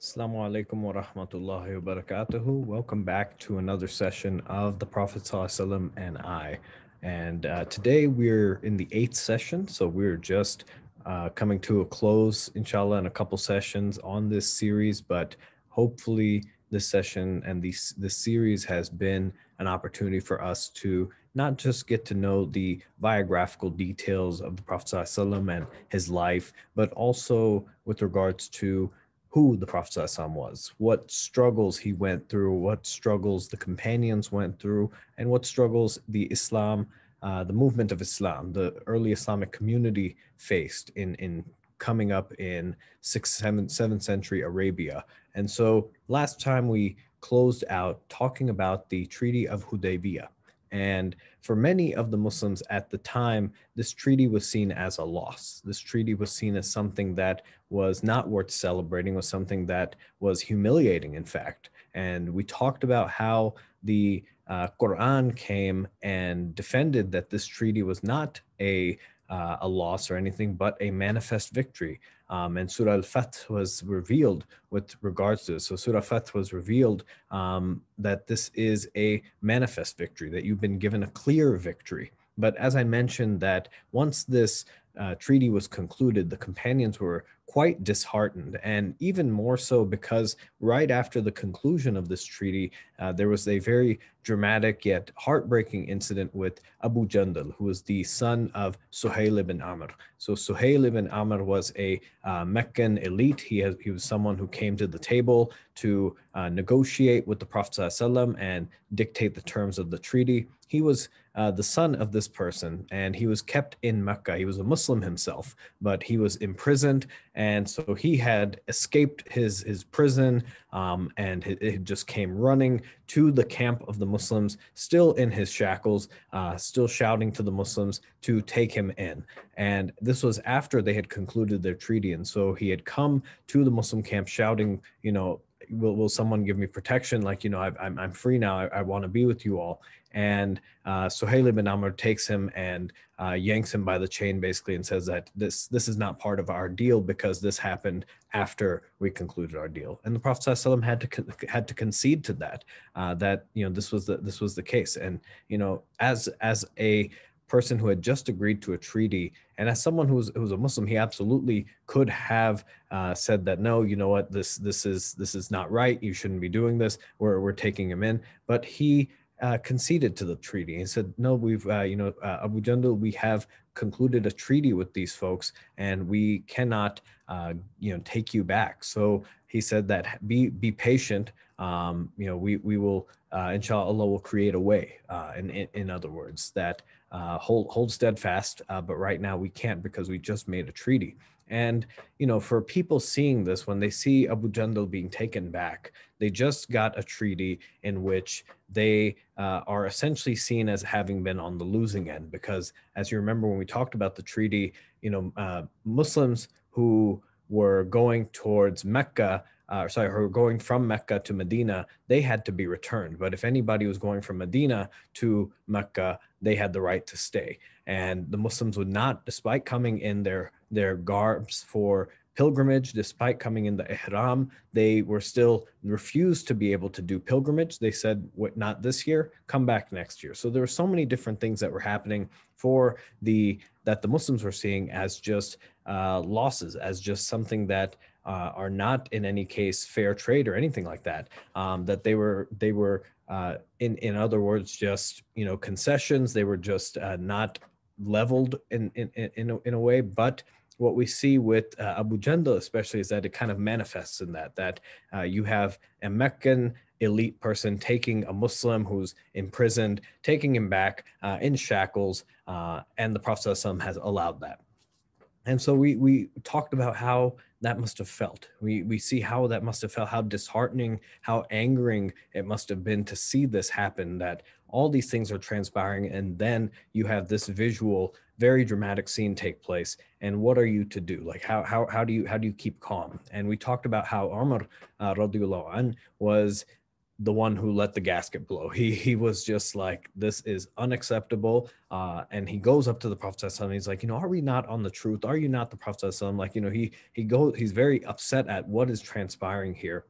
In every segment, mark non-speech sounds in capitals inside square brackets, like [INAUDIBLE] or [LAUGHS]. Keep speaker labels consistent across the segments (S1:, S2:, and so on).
S1: Assalamu alaikum wa rahmatullahi wa barakatuhu. Welcome back to another session of the Prophet and I. And uh, today we're in the eighth session, so we're just uh, coming to a close, inshallah, in a couple sessions on this series. But hopefully, this session and these this series has been an opportunity for us to not just get to know the biographical details of the Prophet and his life, but also with regards to who the Prophet was, what struggles he went through, what struggles the companions went through, and what struggles the Islam, uh, the movement of Islam, the early Islamic community faced in, in coming up in 6th, 7th, 7th century Arabia. And so last time we closed out talking about the Treaty of Hudaybiyah. And for many of the Muslims at the time, this treaty was seen as a loss. This treaty was seen as something that was not worth celebrating, was something that was humiliating, in fact. And we talked about how the uh, Quran came and defended that this treaty was not a, uh, a loss or anything, but a manifest victory. Um, and Surah al fat was revealed with regards to this. So Surah al Al-Fat was revealed um, that this is a manifest victory, that you've been given a clear victory. But as I mentioned, that once this uh, treaty was concluded, the companions were quite disheartened, and even more so because right after the conclusion of this treaty, uh, there was a very dramatic yet heartbreaking incident with Abu Jandal, who was the son of Suhail ibn Amr. So Suhail ibn Amr was a uh, Meccan elite. He, has, he was someone who came to the table to uh, negotiate with the Prophet ﷺ and dictate the terms of the treaty. He was uh, the son of this person, and he was kept in Mecca. He was a Muslim himself, but he was imprisoned, and so he had escaped his his prison, um, and he just came running to the camp of the Muslims, still in his shackles, uh, still shouting to the Muslims to take him in. And this was after they had concluded their treaty, and so he had come to the Muslim camp shouting, you know, will will someone give me protection? Like you know, I, am I'm, I'm free now. I, I want to be with you all. And uh, Sohail ibn Amr takes him and uh, yanks him by the chain, basically, and says that this this is not part of our deal because this happened after we concluded our deal. And the Prophet ﷺ had to con- had to concede to that uh, that you know this was the this was the case. And you know, as as a person who had just agreed to a treaty. And as someone who was, who was a Muslim, he absolutely could have uh, said that, no, you know what, this, this, is, this is not right. You shouldn't be doing this. We're, we're taking him in. But he uh, conceded to the treaty and said, no, we've, uh, you know, uh, Abu Jandal, we have concluded a treaty with these folks and we cannot, uh, you know, take you back. So he said that be, be patient. Um, you know, we, we will uh, inshallah will create a way uh, in, in, in, other words that uh, hold, hold steadfast uh, but right now we can't because we just made a treaty and you know for people seeing this when they see abu jandal being taken back they just got a treaty in which they uh, are essentially seen as having been on the losing end because as you remember when we talked about the treaty you know uh, muslims who were going towards mecca uh, sorry, who were going from Mecca to Medina, they had to be returned. But if anybody was going from Medina to Mecca, they had the right to stay. And the Muslims would not, despite coming in their their garbs for pilgrimage, despite coming in the ihram, they were still refused to be able to do pilgrimage. They said, "What? Not this year. Come back next year." So there were so many different things that were happening for the that the Muslims were seeing as just uh, losses, as just something that uh, are not in any case fair trade or anything like that. Um, that they were they were uh, in in other words just you know concessions. They were just uh, not leveled in in in a, in a way, but what we see with uh, Abu Jandal especially is that it kind of manifests in that that uh, you have a Meccan elite person taking a Muslim who's imprisoned, taking him back uh, in shackles, uh, and the Prophet has allowed that. And so we we talked about how that must have felt. We, we see how that must have felt, how disheartening, how angering it must have been to see this happen, that all these things are transpiring. And then you have this visual, very dramatic scene take place. And what are you to do? Like, how, how, how, do, you, how do you keep calm? And we talked about how Omar uh, was the one who let the gasket blow. He he was just like, this is unacceptable. Uh, and he goes up to the Prophet and he's like, you know, are we not on the truth? Are you not the Prophet? Like, you know, he he goes, he's very upset at what is transpiring here.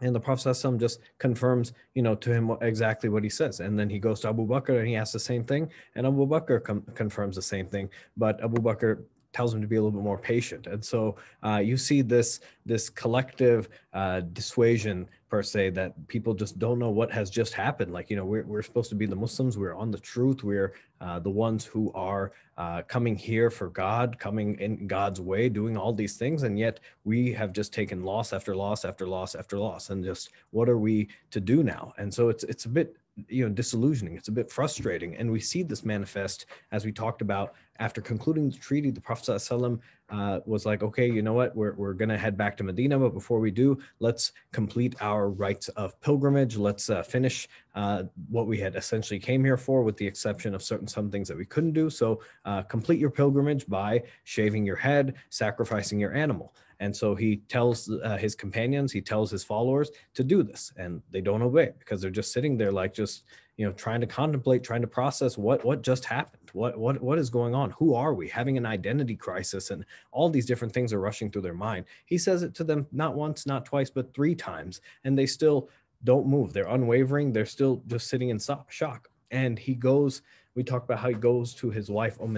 S1: And the Prophet um, just confirms, you know, to him exactly what he says. And then he goes to Abu Bakr and he asks the same thing. And Abu Bakr com- confirms the same thing. But Abu Bakr tells him to be a little bit more patient. And so uh, you see this, this collective uh, dissuasion per se that people just don't know what has just happened like you know we're, we're supposed to be the muslims we're on the truth we're uh, the ones who are uh, coming here for god coming in god's way doing all these things and yet we have just taken loss after loss after loss after loss and just what are we to do now and so it's it's a bit you know disillusioning it's a bit frustrating and we see this manifest as we talked about after concluding the treaty the prophet ﷺ, uh, was like okay you know what we're, we're gonna head back to medina but before we do let's complete our rites of pilgrimage let's uh, finish uh, what we had essentially came here for with the exception of certain some things that we couldn't do so uh, complete your pilgrimage by shaving your head sacrificing your animal and so he tells uh, his companions, he tells his followers to do this, and they don't obey because they're just sitting there, like just you know, trying to contemplate, trying to process what what just happened, what what what is going on, who are we, having an identity crisis, and all these different things are rushing through their mind. He says it to them not once, not twice, but three times, and they still don't move. They're unwavering. They're still just sitting in shock. And he goes. We talk about how he goes to his wife Umm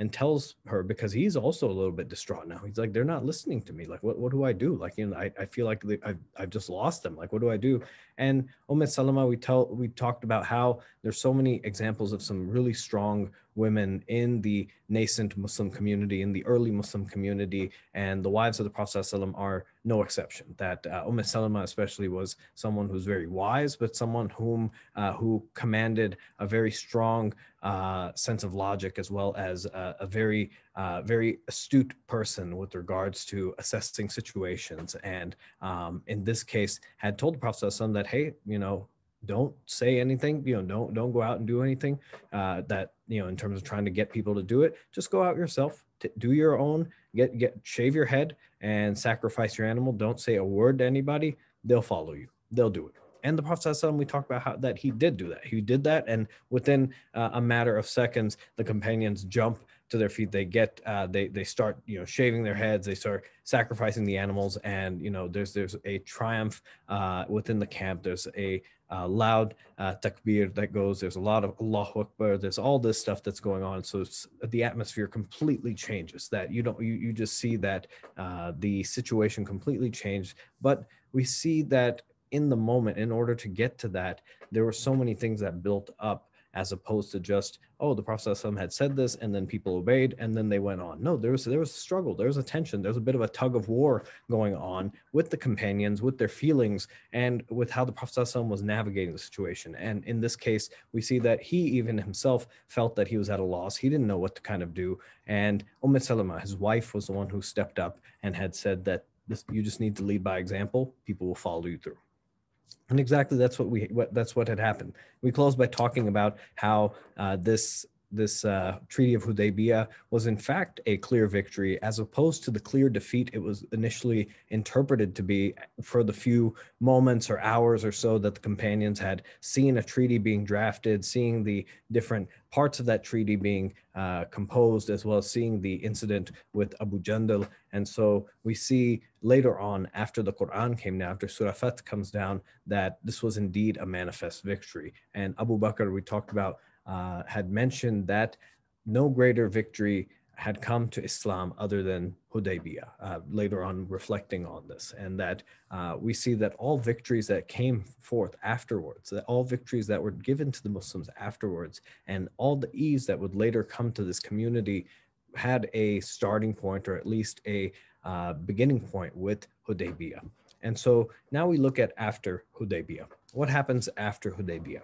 S1: and tells her because he's also a little bit distraught now. He's like, they're not listening to me. Like, what, what do I do? Like, you know, I, I feel like I've, I've just lost them. Like, what do I do? And Umet Salama, we tell, we talked about how there's so many examples of some really strong women in the nascent Muslim community, in the early Muslim community, and the wives of the Prophet are no exception. That uh, Umm Salama especially was someone who's very wise, but someone whom uh, who commanded a very strong uh, sense of logic as well as a, a very uh, very astute person with regards to assessing situations. And um, in this case, had told the Prophet that hey, you know, don't say anything you know don't don't go out and do anything uh, that you know in terms of trying to get people to do it just go out yourself do your own get get shave your head and sacrifice your animal. Don't say a word to anybody. They'll follow you. They'll do it. And the Prophet we talked about how that he did do that. He did that, and within uh, a matter of seconds, the companions jump to their feet. They get uh, they they start you know shaving their heads. They start sacrificing the animals, and you know there's there's a triumph uh, within the camp. There's a uh, loud uh, takbir that goes. There's a lot of Allahu Akbar. There's all this stuff that's going on. So the atmosphere completely changes. That you don't you you just see that uh, the situation completely changed. But we see that in the moment in order to get to that there were so many things that built up as opposed to just oh the prophet had said this and then people obeyed and then they went on no there was there was a struggle there was a tension there was a bit of a tug of war going on with the companions with their feelings and with how the prophet was navigating the situation and in this case we see that he even himself felt that he was at a loss he didn't know what to kind of do and Umm Salama his wife was the one who stepped up and had said that this, you just need to lead by example people will follow you through and exactly that's what we what that's what had happened we closed by talking about how uh, this this uh, treaty of hudaybiyah was in fact a clear victory as opposed to the clear defeat it was initially interpreted to be for the few moments or hours or so that the companions had seen a treaty being drafted seeing the different parts of that treaty being uh, composed, as well as seeing the incident with Abu Jandal. And so we see later on, after the Quran came down, after Surah Fath comes down, that this was indeed a manifest victory. And Abu Bakr, we talked about, uh, had mentioned that no greater victory had come to Islam other than Hudaybiyah, uh, later on reflecting on this, and that uh, we see that all victories that came forth afterwards, that all victories that were given to the Muslims afterwards, and all the ease that would later come to this community had a starting point or at least a uh, beginning point with Hudaybiyah. And so now we look at after Hudaybiyah. What happens after Hudaybiyah?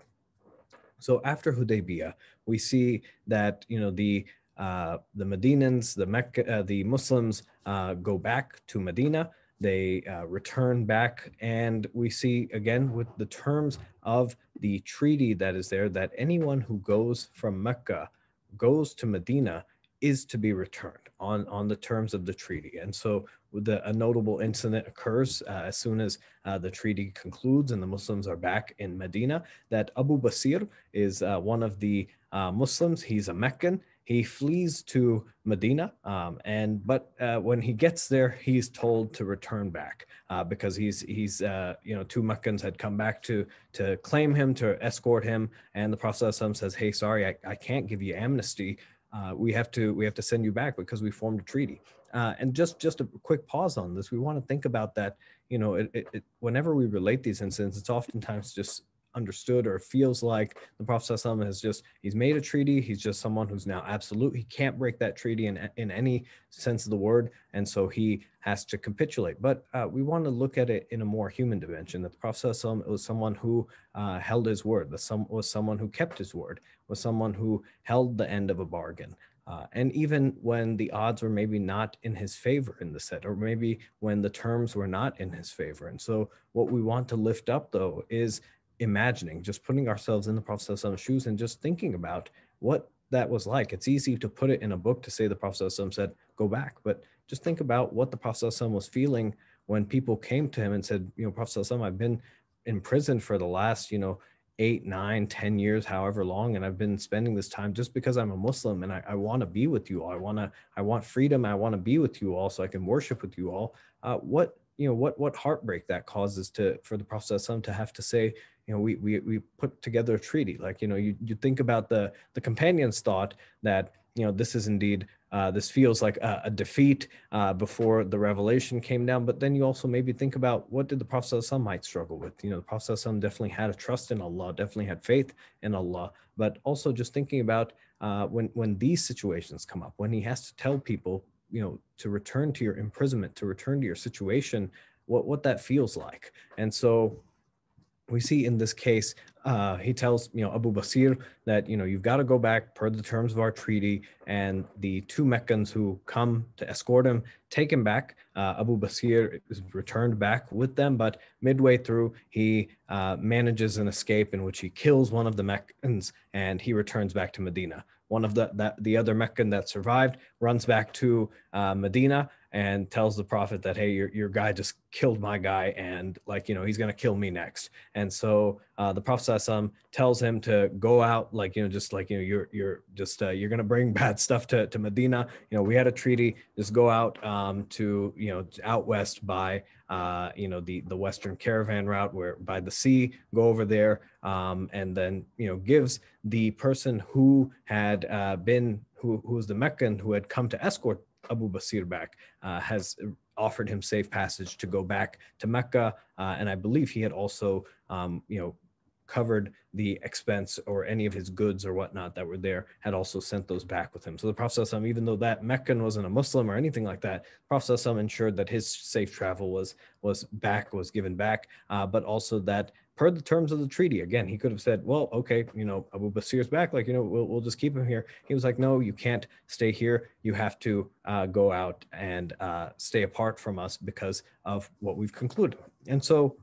S1: So after Hudaybiyah, we see that you know the uh, the Medinans, the, Mecca, uh, the Muslims uh, go back to Medina. They uh, return back, and we see again with the terms of the treaty that is there that anyone who goes from Mecca goes to Medina is to be returned on, on the terms of the treaty. And so the, a notable incident occurs uh, as soon as uh, the treaty concludes and the Muslims are back in Medina, that Abu Basir is uh, one of the Muslims. He's a Meccan he flees to Medina, um, and but uh, when he gets there, he's told to return back uh, because he's he's uh, you know two Meccans had come back to to claim him to escort him, and the Prophet says, "Hey, sorry, I, I can't give you amnesty. Uh, we have to we have to send you back because we formed a treaty." Uh, and just just a quick pause on this. We want to think about that. You know, it, it, it, whenever we relate these incidents, it's oftentimes just understood or feels like the Prophet has just he's made a treaty. He's just someone who's now absolute. He can't break that treaty in in any sense of the word, and so he has to capitulate. But uh, we want to look at it in a more human dimension. That the Prophet was someone who uh, held his word. some was someone who kept his word. Was someone who held the end of a bargain. Uh, and even when the odds were maybe not in his favor in the set, or maybe when the terms were not in his favor. And so, what we want to lift up though is imagining, just putting ourselves in the Prophet's shoes and just thinking about what that was like. It's easy to put it in a book to say the Prophet said, go back, but just think about what the Prophet was feeling when people came to him and said, you know, Prophet I've been in prison for the last, you know, eight, nine, ten years, however long, and I've been spending this time just because I'm a Muslim and I, I want to be with you all. I want to, I want freedom. I want to be with you all so I can worship with you all. Uh, what you know what what heartbreak that causes to for the prophet to have to say you know we, we we put together a treaty like you know you, you think about the the companions thought that you know this is indeed uh, this feels like a, a defeat uh, before the revelation came down but then you also maybe think about what did the prophet might struggle with you know the prophet definitely had a trust in allah definitely had faith in allah but also just thinking about uh, when when these situations come up when he has to tell people you know to return to your imprisonment to return to your situation what what that feels like and so we see in this case uh, he tells you know abu basir that you know you've got to go back per the terms of our treaty and the two meccans who come to escort him take him back uh, abu basir is returned back with them but midway through he uh, manages an escape in which he kills one of the meccans and he returns back to medina one of the, the, the other Meccan that survived runs back to uh, Medina and tells the prophet that hey your, your guy just killed my guy and like you know he's going to kill me next and so uh, the prophet um, tells him to go out like you know just like you know you're you're just uh, you're going to bring [LAUGHS] bad stuff to, to medina you know we had a treaty just go out um, to you know out west by uh, you know the the western caravan route where by the sea go over there um, and then you know gives the person who had uh, been who, who was the meccan who had come to escort Abu Basir back, uh, has offered him safe passage to go back to Mecca. Uh, and I believe he had also, um, you know, covered the expense or any of his goods or whatnot that were there, had also sent those back with him. So the Prophet, even though that Meccan wasn't a Muslim or anything like that, Prophet ensured that his safe travel was was back, was given back, uh, but also that per the terms of the treaty. Again, he could have said, well, okay, you know, Abu Basir's back. Like, you know, we'll, we'll just keep him here. He was like, no, you can't stay here. You have to uh, go out and uh, stay apart from us because of what we've concluded. And so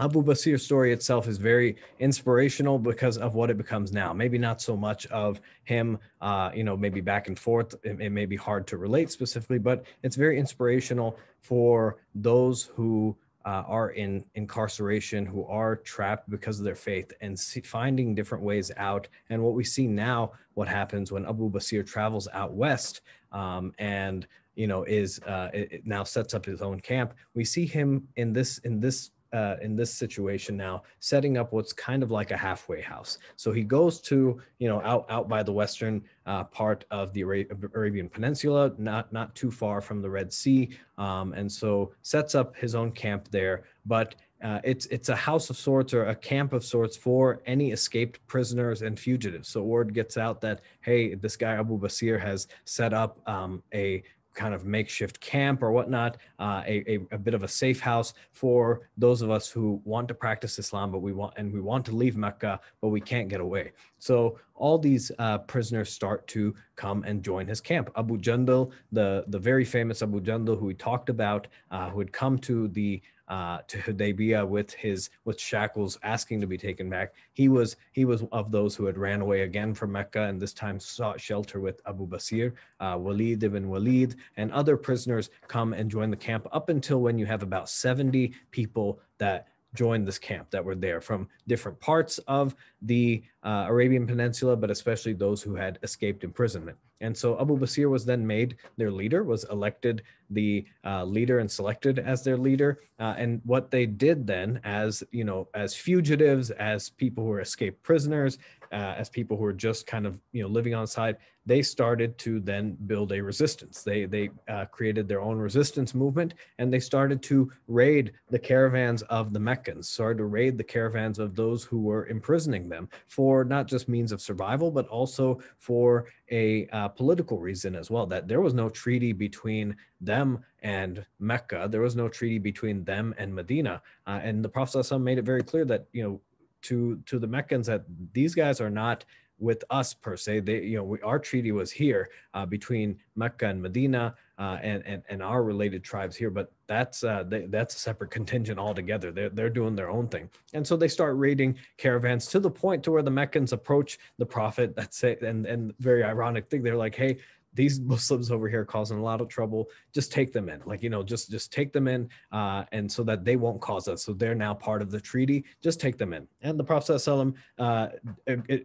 S1: Abu Basir's story itself is very inspirational because of what it becomes now. Maybe not so much of him, uh, you know, maybe back and forth. It, it may be hard to relate specifically, but it's very inspirational for those who uh, are in incarceration, who are trapped because of their faith, and see, finding different ways out. And what we see now, what happens when Abu Basir travels out west um, and you know is uh, it, it now sets up his own camp. We see him in this in this uh, in this situation now setting up what's kind of like a halfway house so he goes to you know out out by the western uh, part of the arabian peninsula not not too far from the red sea um, and so sets up his own camp there but uh, it's it's a house of sorts or a camp of sorts for any escaped prisoners and fugitives so word gets out that hey this guy abu basir has set up um, a kind of makeshift camp or whatnot, uh, a, a, a, bit of a safe house for those of us who want to practice Islam, but we want and we want to leave Mecca, but we can't get away. So all these uh, prisoners start to come and join his camp. Abu Jandal, the the very famous Abu Jandal, who we talked about, uh, who had come to the uh, to Hudaybiyah with his with shackles, asking to be taken back. He was he was of those who had ran away again from Mecca and this time sought shelter with Abu Basir, uh, Walid ibn Walid, and other prisoners come and join the camp up until when you have about 70 people that joined this camp that were there from different parts of the uh, Arabian Peninsula, but especially those who had escaped imprisonment. And so Abu Basir was then made their leader, was elected the uh, leader and selected as their leader. Uh, and what they did then, as you know, as fugitives, as people who were escaped prisoners, uh, as people who are just kind of you know living on site, they started to then build a resistance. They they uh, created their own resistance movement, and they started to raid the caravans of the Meccans, started to raid the caravans of those who were imprisoning them for not just means of survival, but also for a uh, political reason as well. That there was no treaty between them and Mecca. There was no treaty between them and Medina, uh, and the Prophet made it very clear that you know to to the Meccans that these guys are not with us per se. They, you know, we, our treaty was here uh, between Mecca and Medina uh, and, and and our related tribes here, but that's uh, they, that's a separate [LAUGHS] contingent altogether. They're they're doing their own thing, and so they start raiding caravans to the point to where the Meccans approach the Prophet. That's it, and and very ironic thing. They're like, hey, these Muslims over here causing a lot of trouble. Just take them in, like you know, just just take them in, uh, and so that they won't cause us. So they're now part of the treaty. Just take them in. And the Prophet ﷺ, uh,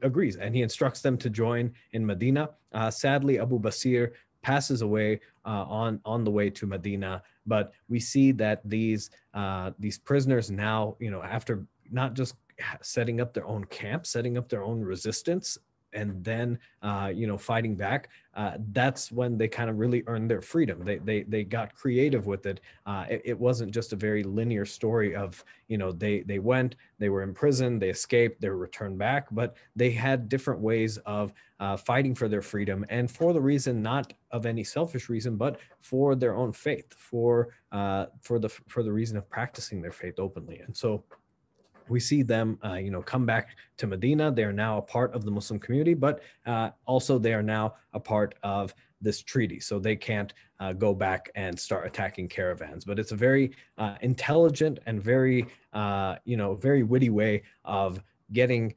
S1: agrees, and he instructs them to join in Medina. Uh, sadly, Abu Basir passes away uh, on on the way to Medina, but we see that these uh, these prisoners now, you know, after not just setting up their own camp, setting up their own resistance and then uh, you know fighting back uh, that's when they kind of really earned their freedom they they, they got creative with it. Uh, it. it wasn't just a very linear story of you know they they went they were in prison they escaped they returned back but they had different ways of uh, fighting for their freedom and for the reason not of any selfish reason but for their own faith for uh, for the for the reason of practicing their faith openly and so we see them, uh, you know, come back to Medina. They are now a part of the Muslim community, but uh, also they are now a part of this treaty. So they can't uh, go back and start attacking caravans. But it's a very uh, intelligent and very, uh, you know, very witty way of getting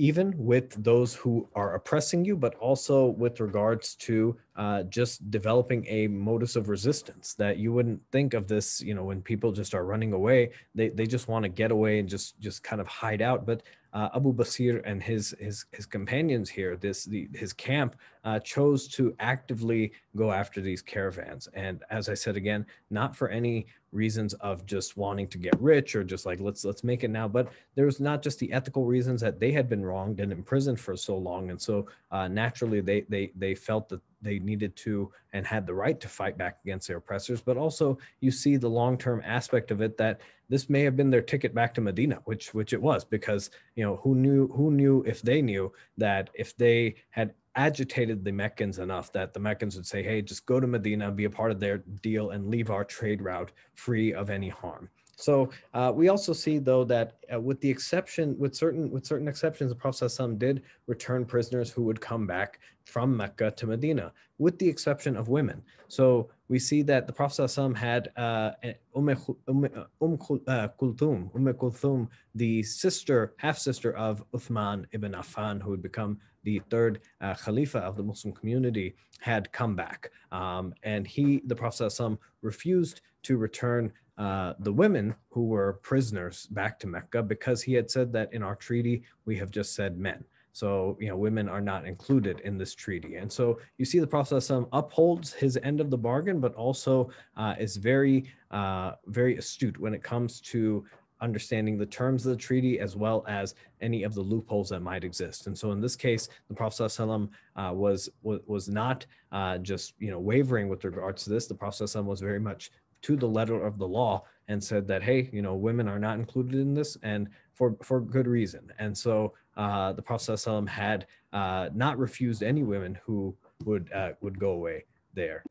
S1: even with those who are oppressing you, but also with regards to uh, just developing a modus of resistance that you wouldn't think of this, you know, when people just are running away, they, they just want to get away and just just kind of hide out. But uh, Abu Basir and his, his, his companions here, this, the, his camp, uh, chose to actively go after these caravans. And as I said again, not for any reasons of just wanting to get rich or just like let's let's make it now, but there was not just the ethical reasons that they had been wronged and imprisoned for so long, and so uh, naturally they they they felt that they needed to and had the right to fight back against their oppressors but also you see the long-term aspect of it that this may have been their ticket back to medina which which it was because you know who knew who knew if they knew that if they had agitated the meccans enough that the meccans would say hey just go to medina be a part of their deal and leave our trade route free of any harm so uh, we also see though that uh, with the exception, with certain with certain exceptions, the Prophet ﷺ did return prisoners who would come back from Mecca to Medina, with the exception of women. So we see that the Prophet ﷺ had uh, eh, Umm, umm, uh, umm uh, Kulthum, Umm Kulthum, the sister, half sister of Uthman ibn Affan, who would become the third uh, Khalifa of the Muslim community, had come back, um, and he, the Prophet ﷺ, refused to return uh, the women who were prisoners back to Mecca because he had said that in our treaty, we have just said men. So, you know, women are not included in this treaty. And so you see the Prophet ﷺ um, upholds his end of the bargain, but also uh, is very, uh, very astute when it comes to understanding the terms of the treaty as well as any of the loopholes that might exist. And so in this case, the Prophet ﷺ, uh, was, was, not uh, just, you know, wavering with regards to this. The Prophet ﷺ was very much to the letter of the law and said that hey you know women are not included in this and for for good reason and so uh, the prophet ﷺ had uh, not refused any women who would uh, would go away there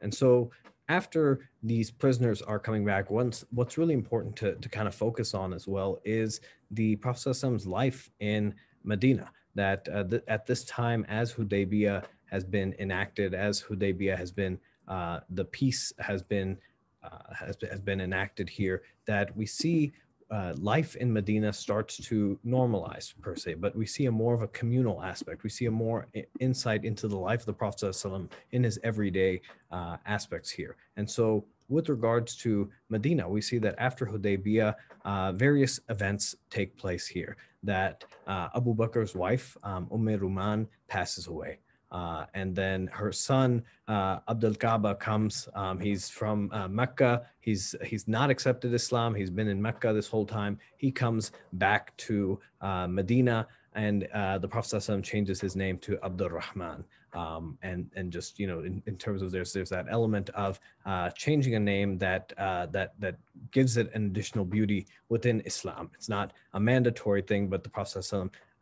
S1: and so after these prisoners are coming back once what's really important to, to kind of focus on as well is the prophet ﷺ's life in medina that uh, th- at this time as hudaybiyah has been enacted as hudaybiyah has been uh, the peace has been uh, has, has been enacted here that we see uh, life in Medina starts to normalize per se, but we see a more of a communal aspect. We see a more insight into the life of the Prophet ﷺ in his everyday uh, aspects here. And so, with regards to Medina, we see that after Hudaybiyah, uh, various events take place here. That uh, Abu Bakr's wife, um, Umm Ruman, passes away. Uh, and then her son uh, Abdul Kaaba comes. Um, he's from uh, Mecca. He's he's not accepted Islam. He's been in Mecca this whole time. He comes back to uh, Medina, and uh, the Prophet changes his name to Abdul Rahman. Um, and and just you know in, in terms of there's there's that element of uh, changing a name that uh, that that gives it an additional beauty within Islam. It's not a mandatory thing, but the Prophet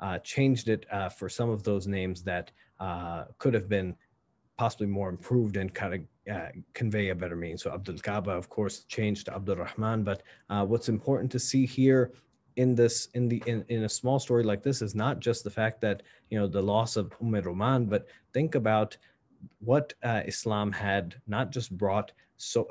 S1: uh, changed it uh, for some of those names that uh, could have been possibly more improved and kind of uh, convey a better meaning. So Abdul Kaaba, of course, changed to Abdul Rahman. But uh, what's important to see here in this in the in, in a small story like this is not just the fact that you know the loss of Umm but think about what uh, Islam had not just brought so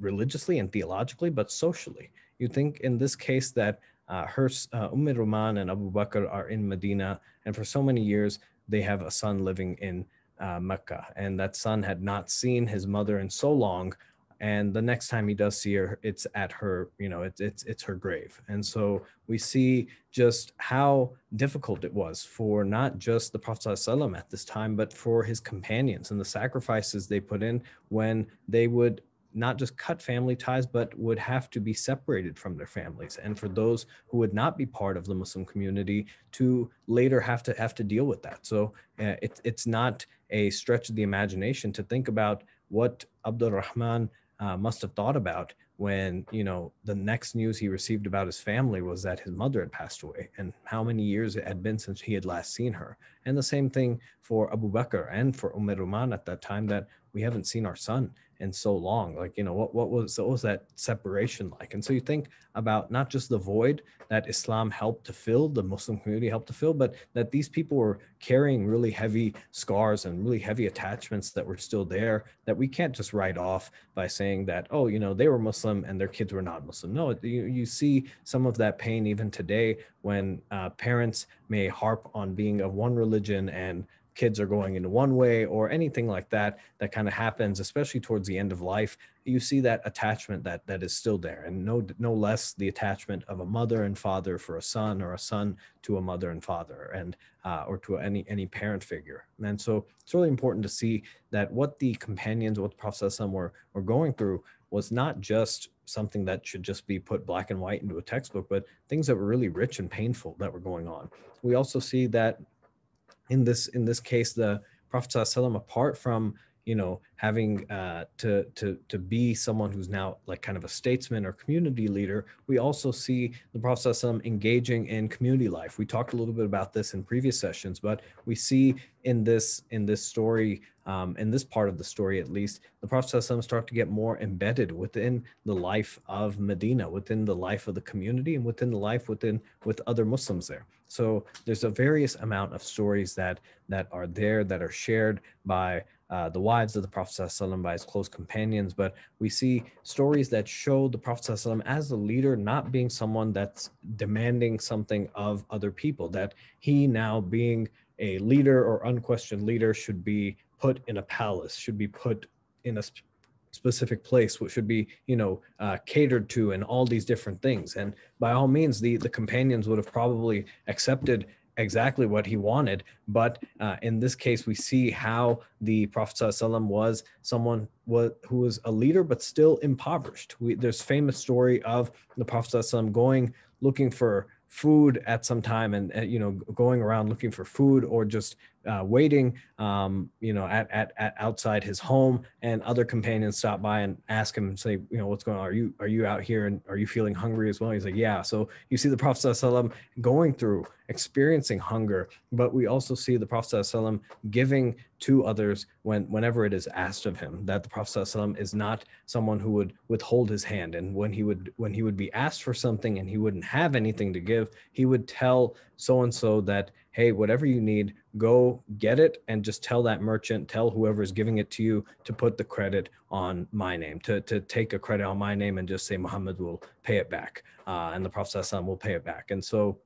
S1: religiously and theologically, but socially. You think in this case that uh, her, uh, Umm Rahman and Abu Bakr are in Medina, and for so many years, they have a son living in uh, Mecca. And that son had not seen his mother in so long. And the next time he does see her, it's at her, you know, it's, it's, it's her grave. And so we see just how difficult it was for not just the Prophet Wasallam at this time, but for his companions and the sacrifices they put in when they would not just cut family ties, but would have to be separated from their families. And for those who would not be part of the Muslim community to later have to have to deal with that. So uh, it, it's not a stretch of the imagination to think about what Abdurrahman Rahman uh, must have thought about when you know the next news he received about his family was that his mother had passed away and how many years it had been since he had last seen her and the same thing for abu bakr and for umar Rahman at that time that we haven't seen our son in so long like you know what what was what was that separation like and so you think about not just the void that islam helped to fill the muslim community helped to fill but that these people were carrying really heavy scars and really heavy attachments that were still there that we can't just write off by saying that oh you know they were muslim and their kids were not muslim no you, you see some of that pain even today when uh, parents may harp on being of one religion and kids are going into one way or anything like that that kind of happens especially towards the end of life you see that attachment that that is still there and no no less the attachment of a mother and father for a son or a son to a mother and father and uh, or to any any parent figure and so it's really important to see that what the companions what the prophet were were going through was not just something that should just be put black and white into a textbook, but things that were really rich and painful that were going on. We also see that in this in this case the prophet sallam apart from you know having uh, to to to be someone who's now like kind of a statesman or community leader we also see the prophet engaging in community life we talked a little bit about this in previous sessions but we see in this in this story um, in this part of the story at least the prophet start to get more embedded within the life of medina within the life of the community and within the life within with other muslims there so there's a various amount of stories that that are there that are shared by uh, the wives of the Prophet ﷺ by his close companions, but we see stories that show the Prophet ﷺ as a leader not being someone that's demanding something of other people, that he now being a leader or unquestioned leader should be put in a palace, should be put in a sp- specific place which should be you know uh, catered to and all these different things and by all means the the companions would have probably accepted exactly what he wanted. But uh, in this case, we see how the Prophet ﷺ was someone who was a leader but still impoverished. We, there's famous story of the Prophet ﷺ going looking for food at some time and, and uh, you know going around looking for food or just uh, waiting, um, you know, at, at, at outside his home, and other companions stop by and ask him, say, you know, what's going on? Are you are you out here and are you feeling hungry as well? He's like, yeah. So you see the Prophet ﷺ going through experiencing hunger, but we also see the Prophet ﷺ giving to others when whenever it is asked of him. That the Prophet ﷺ is not someone who would withhold his hand, and when he would when he would be asked for something and he wouldn't have anything to give, he would tell so and so that hey whatever you need go get it and just tell that merchant tell whoever is giving it to you to put the credit on my name to, to take a credit on my name and just say muhammad will pay it back uh, and the prophet will pay it back and so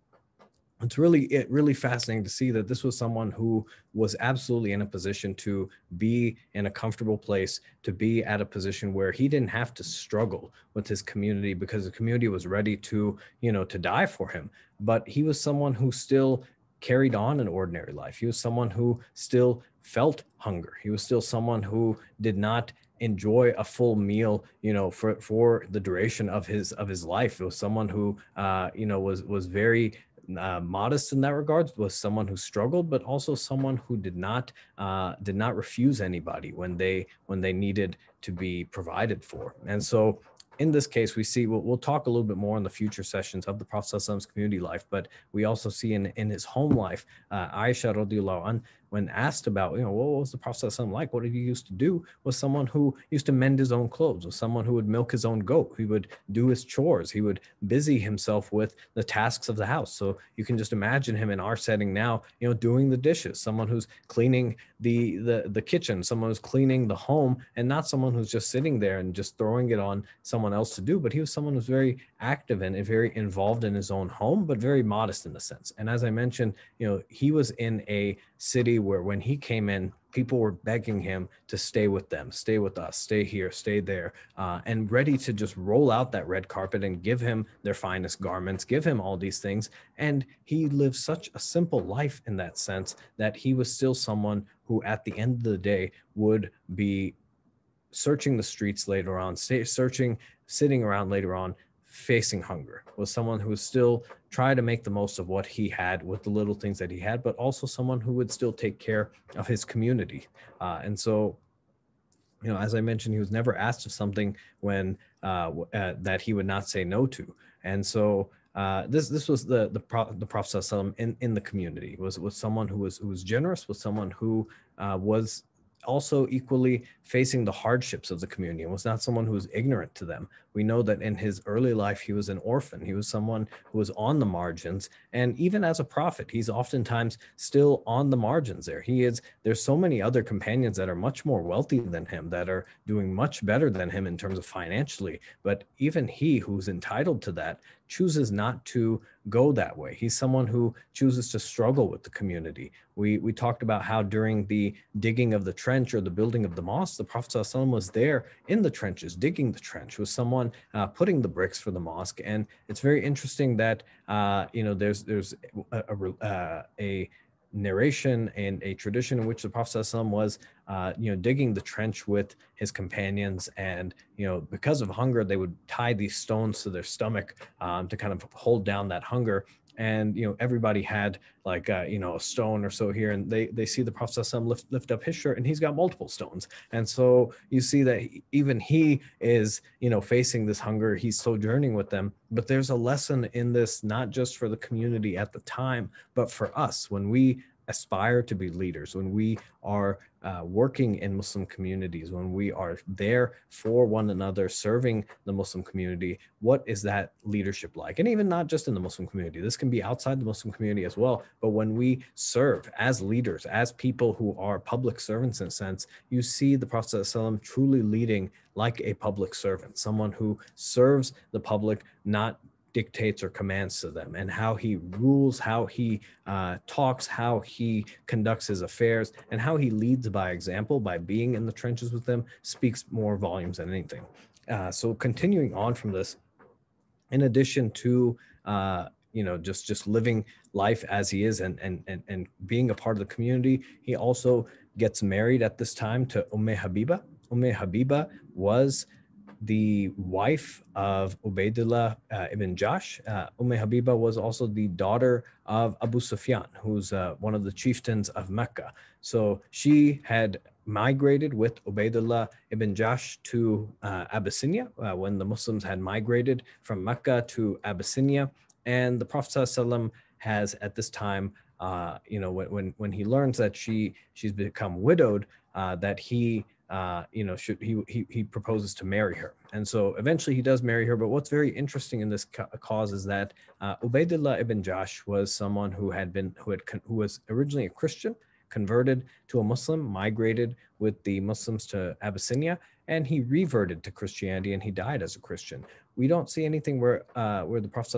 S1: it's really it really fascinating to see that this was someone who was absolutely in a position to be in a comfortable place to be at a position where he didn't have to struggle with his community because the community was ready to you know to die for him but he was someone who still carried on an ordinary life he was someone who still felt hunger he was still someone who did not enjoy a full meal you know for for the duration of his of his life it was someone who uh you know was was very uh, modest in that regard was someone who struggled, but also someone who did not uh, did not refuse anybody when they when they needed to be provided for. And so in this case, we see we'll, we'll, talk a little bit more in the future sessions of the Prophet's community life, but we also see in, in his home life, uh, Aisha radiallahu an, when asked about, you know, what was the process something like? What did he used to do? Was someone who used to mend his own clothes, was someone who would milk his own goat, he would do his chores, he would busy himself with the tasks of the house. So you can just imagine him in our setting now, you know, doing the dishes, someone who's cleaning the the the kitchen, someone who's cleaning the home, and not someone who's just sitting there and just throwing it on someone else to do. But he was someone who's very active and very involved in his own home, but very modest in the sense. And as I mentioned, you know, he was in a city where when he came in, people were begging him to stay with them, stay with us, stay here, stay there, uh, and ready to just roll out that red carpet and give him their finest garments, give him all these things. And he lived such a simple life in that sense that he was still someone who, at the end of the day, would be searching the streets later on, searching, sitting around later on, facing hunger, was someone who was still try to make the most of what he had with the little things that he had, but also someone who would still take care of his community. Uh, and so, you know, as I mentioned, he was never asked of something when uh, uh, that he would not say no to. And so, uh, this this was the the pro, the Prophet in in the community was was someone who was who was generous, was someone who uh, was also equally facing the hardships of the community was not someone who was ignorant to them. We know that in his early life, he was an orphan. He was someone who was on the margins. And even as a prophet, he's oftentimes still on the margins there. He is, there's so many other companions that are much more wealthy than him, that are doing much better than him in terms of financially. But even he who's entitled to that chooses not to go that way. He's someone who chooses to struggle with the community. We, we talked about how during the digging of the trench or the building of the mosque, the Prophet ﷺ was there in the trenches, digging the trench, was someone uh, putting the bricks for the mosque. And it's very interesting that, uh, you know, there's, there's a, a, a uh, narration and a tradition in which the Prophet ﷺ was, uh, you know, digging the trench with his companions, and you know, because of hunger, they would tie these stones to their stomach um, to kind of hold down that hunger, and you know everybody had like uh, you know a stone or so here and they they see the prophet Sam lift, lift up his shirt and he's got multiple stones and so you see that even he is you know facing this hunger he's sojourning with them but there's a lesson in this not just for the community at the time but for us when we aspire to be leaders when we are uh, working in Muslim communities, when we are there for one another, serving the Muslim community, what is that leadership like? And even not just in the Muslim community, this can be outside the Muslim community as well. But when we serve as leaders, as people who are public servants in a sense, you see the Prophet ﷺ truly leading like a public servant, someone who serves the public, not dictates or commands to them and how he rules, how he uh, talks, how he conducts his affairs, and how he leads by example by being in the trenches with them speaks more volumes than anything. Uh, so continuing on from this, in addition to uh, you know just just living life as he is and and and, and being a part of the community, he also gets married at this time to Umme Habiba. Umme Habiba was the wife of Ubaidullah uh, ibn Josh. Uh, Umm Habiba was also the daughter of Abu Sufyan, who's uh, one of the chieftains of Mecca. So she had migrated with Ubaidullah ibn Josh to uh, Abyssinia uh, when the Muslims had migrated from Mecca to Abyssinia. And the Prophet ﷺ has at this time, uh, you know, when, when, when he learns that she she's become widowed, that he uh, you know, should he, he he proposes to marry her, and so eventually he does marry her. But what's very interesting in this ca- cause is that uh, Ubaidullah ibn Josh was someone who had been who had con- who was originally a Christian, converted to a Muslim, migrated with the Muslims to Abyssinia, and he reverted to Christianity and he died as a Christian. We don't see anything where uh, where the Prophet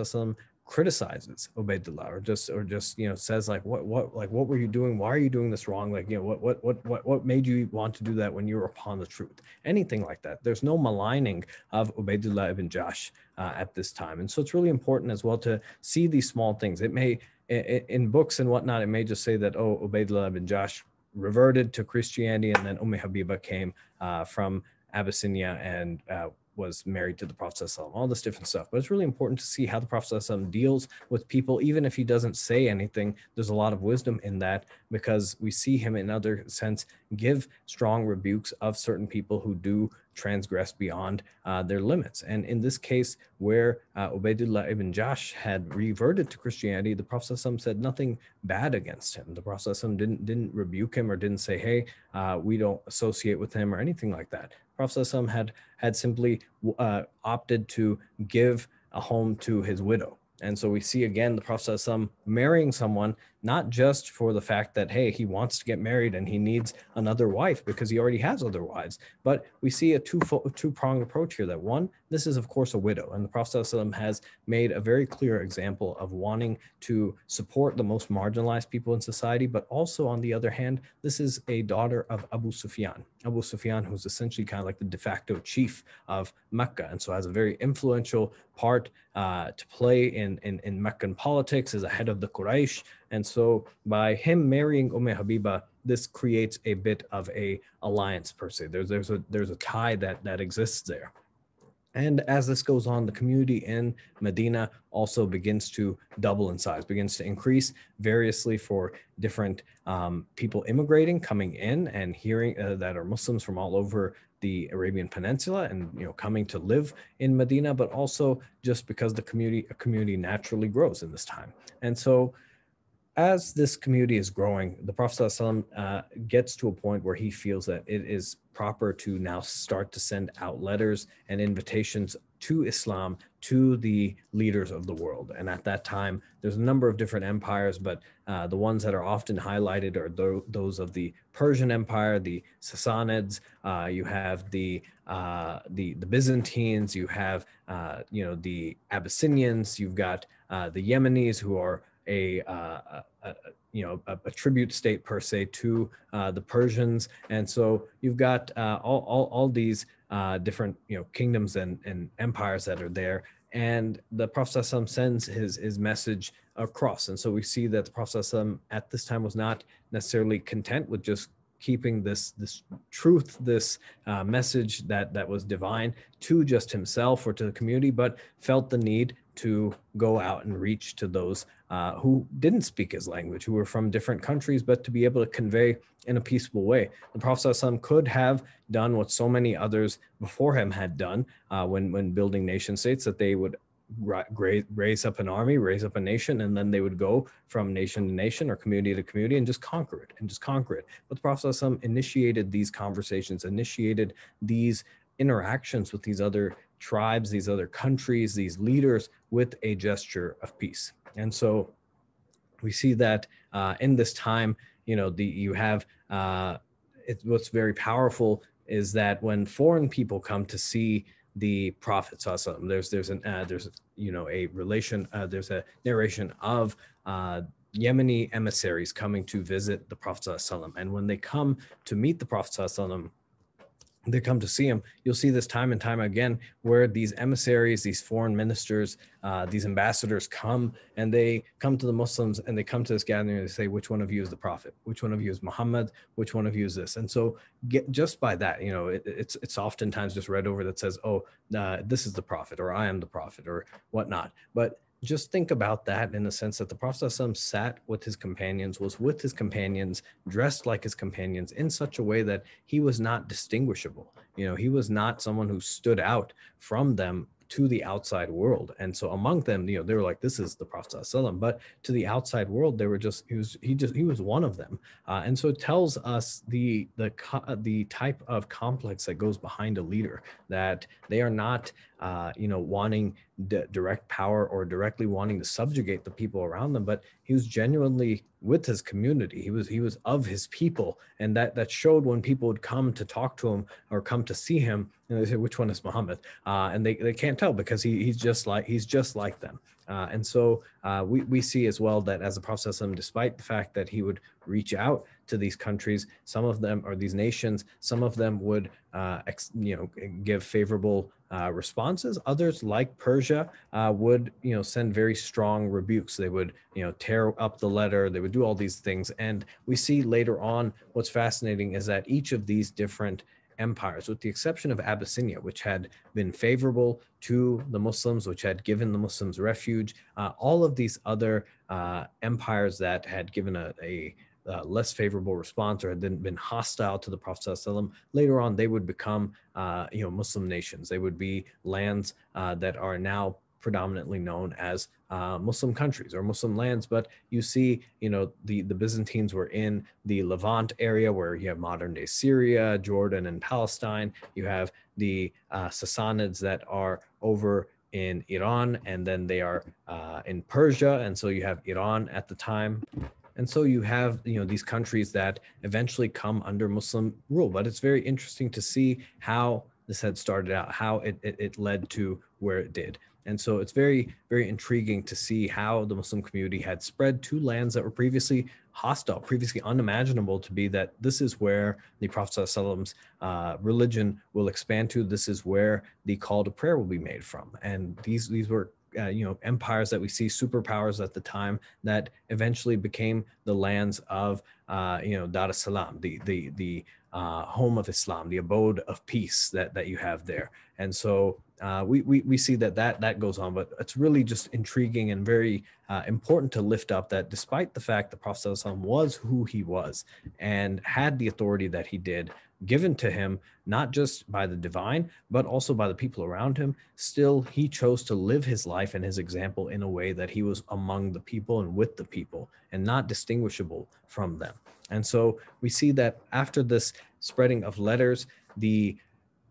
S1: criticizes Obeidullah or just or just you know says like what what like what were you doing? Why are you doing this wrong? Like you know what what what what what made you want to do that when you were upon the truth? Anything like that. There's no maligning of Obeidullah ibn Josh uh, at this time, and so it's really important as well to see these small things. It may in books and whatnot, it may just say that oh Obeidullah ibn Josh reverted to Christianity and then Umm Habiba came uh, from Abyssinia and uh, was married to the Prophet all this different stuff. But it's really important to see how the Prophet deals with people, even if he doesn't say anything. There's a lot of wisdom in that because we see him in other sense give strong rebukes of certain people who do transgress beyond uh, their limits. And in this case, where uh, Ubaidullah ibn Josh had reverted to Christianity, the Prophet said nothing bad against him. The Prophet didn't, didn't rebuke him or didn't say, hey, uh, we don't associate with him or anything like that. Prof. had had simply uh, opted to give a home to his widow. And so we see again the Prophet marrying someone not just for the fact that, hey, he wants to get married and he needs another wife because he already has other wives. But we see a two two pronged approach here that one, this is, of course, a widow. And the Prophet has made a very clear example of wanting to support the most marginalized people in society. But also, on the other hand, this is a daughter of Abu Sufyan. Abu Sufyan, who's essentially kind of like the de facto chief of Mecca, and so has a very influential part uh, to play in, in, in Meccan politics, as a head of the Quraysh. And so by him marrying Umm Habiba, this creates a bit of a alliance per se. There's there's a there's a tie that that exists there. And as this goes on, the community in Medina also begins to double in size, begins to increase variously for different um, people immigrating, coming in and hearing uh, that are Muslims from all over the Arabian Peninsula and you know coming to live in Medina, but also just because the community community naturally grows in this time. And so as this community is growing, the Prophet ﷺ, uh, gets to a point where he feels that it is proper to now start to send out letters and invitations to Islam to the leaders of the world. And at that time, there's a number of different empires, but uh, the ones that are often highlighted are th- those of the Persian Empire, the Sassanids. Uh, you have the, uh, the the Byzantines. You have uh, you know the Abyssinians. You've got uh, the Yemenis who are a, uh, a you know a, a, tribute state per se to uh, the Persians, and so you've got uh, all, all all these uh, different you know kingdoms and, and empires that are there, and the Prophet sends his his message across, and so we see that the Prophet at this time was not necessarily content with just keeping this this truth, this uh, message that that was divine to just himself or to the community, but felt the need to go out and reach to those uh, who didn't speak his language, who were from different countries, but to be able to convey in a peaceful way. The Prophet ﷺ could have done what so many others before him had done uh, when, when building nation states, that they would raise up an army, raise up a nation, and then they would go from nation to nation or community to community and just conquer it and just conquer it. But the Prophet ﷺ initiated these conversations, initiated these interactions with these other tribes, these other countries, these leaders with a gesture of peace. And so we see that uh, in this time, you know, the, you have uh, it, what's very powerful is that when foreign people come to see the prophet sallam, there's there's an uh, there's you know a relation uh, there's a narration of uh, Yemeni emissaries coming to visit the prophet sallam, and when they come to meet the prophet Sallallahu they come to see him, you'll see this time and time again where these emissaries, these foreign ministers, uh, these ambassadors come and they come to the Muslims and they come to this gathering and they say, which one of you is the prophet? Which one of you is Muhammad? Which one of you is this? And so get, just by that, you know, it, it's, it's oftentimes just read over that says, oh, uh, this is the prophet or I am the prophet or whatnot. But just think about that in the sense that the Prophet sat with his companions, was with his companions, dressed like his companions in such a way that he was not distinguishable. You know, he was not someone who stood out from them to the outside world. And so among them, you know, they were like, this is the Prophet but to the outside world, they were just, he was, he just, he was one of them. Uh, and so it tells us the, the, uh, the type of complex that goes behind a leader, that they are not uh, you know, wanting d- direct power or directly wanting to subjugate the people around them, but he was genuinely with his community. He was he was of his people, and that that showed when people would come to talk to him or come to see him, and they say, "Which one is Muhammad?" Uh, and they, they can't tell because he, he's just like he's just like them. Uh, and so uh, we, we see as well that as a Prophet, um, despite the fact that he would reach out to these countries, some of them or these nations, some of them would uh, ex, you know give favorable uh, responses. Others, like Persia, uh, would you know send very strong rebukes. They would you know tear up the letter. They would do all these things. And we see later on what's fascinating is that each of these different empires, with the exception of Abyssinia, which had been favorable to the Muslims, which had given the Muslims refuge. Uh, all of these other uh, empires that had given a, a, uh, less favorable response or had been hostile to the Prophet later on they would become uh, you know, Muslim nations. They would be lands uh, that are now predominantly known as uh, Muslim countries or Muslim lands, but you see, you know, the, the Byzantines were in the Levant area where you have modern day Syria, Jordan, and Palestine. You have the uh, Sassanids that are over in Iran, and then they are uh, in Persia. And so you have Iran at the time. And so you have, you know, these countries that eventually come under Muslim rule. But it's very interesting to see how this had started out, how it, it, it led to where it did. And so it's very, very intriguing to see how the Muslim community had spread to lands that were previously hostile, previously unimaginable to be that this is where the Prophet's uh, religion will expand to. This is where the call to prayer will be made from. And these, these were uh, you know empires that we see superpowers at the time that eventually became the lands of uh, you know Dar es Salaam, the the the uh, home of Islam, the abode of peace that that you have there. And so uh, we, we, we see that, that that goes on, but it's really just intriguing and very uh, important to lift up that despite the fact that Prophet was who he was and had the authority that he did given to him, not just by the divine, but also by the people around him, still he chose to live his life and his example in a way that he was among the people and with the people and not distinguishable from them. And so we see that after this spreading of letters, the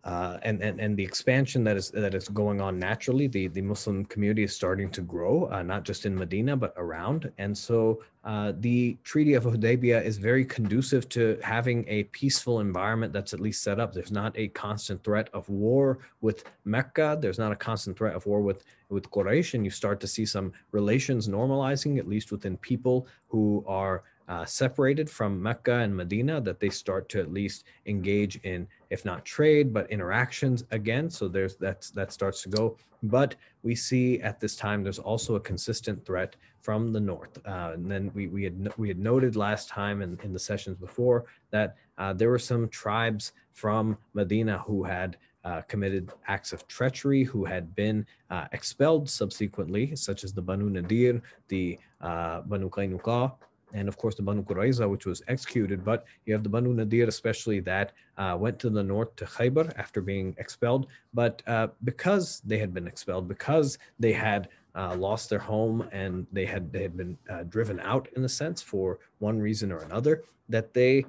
S1: uh, and, and and the expansion that is that is going on naturally. The the Muslim community is starting to grow, uh, not just in Medina but around. And so uh, the Treaty of Hudaybiyah is very conducive to having a peaceful environment that's at least set up. There's not a constant threat of war with Mecca. There's not a constant threat of war with with Quraysh, and you start to see some relations normalizing, at least within people who are. Uh, separated from Mecca and Medina, that they start to at least engage in if not trade, but interactions again. So there's that's that starts to go. But we see at this time there's also a consistent threat from the north. Uh, and then we we had we had noted last time in, in the sessions before that uh, there were some tribes from Medina who had uh, committed acts of treachery, who had been uh, expelled subsequently, such as the Banu Nadir, the uh, Banu Kainuqa, and of course the Banu Qurayza, which was executed. But you have the Banu Nadir, especially that uh, went to the north to Khaybar after being expelled. But uh, because they had been expelled, because they had uh, lost their home and they had they had been uh, driven out in a sense for one reason or another, that they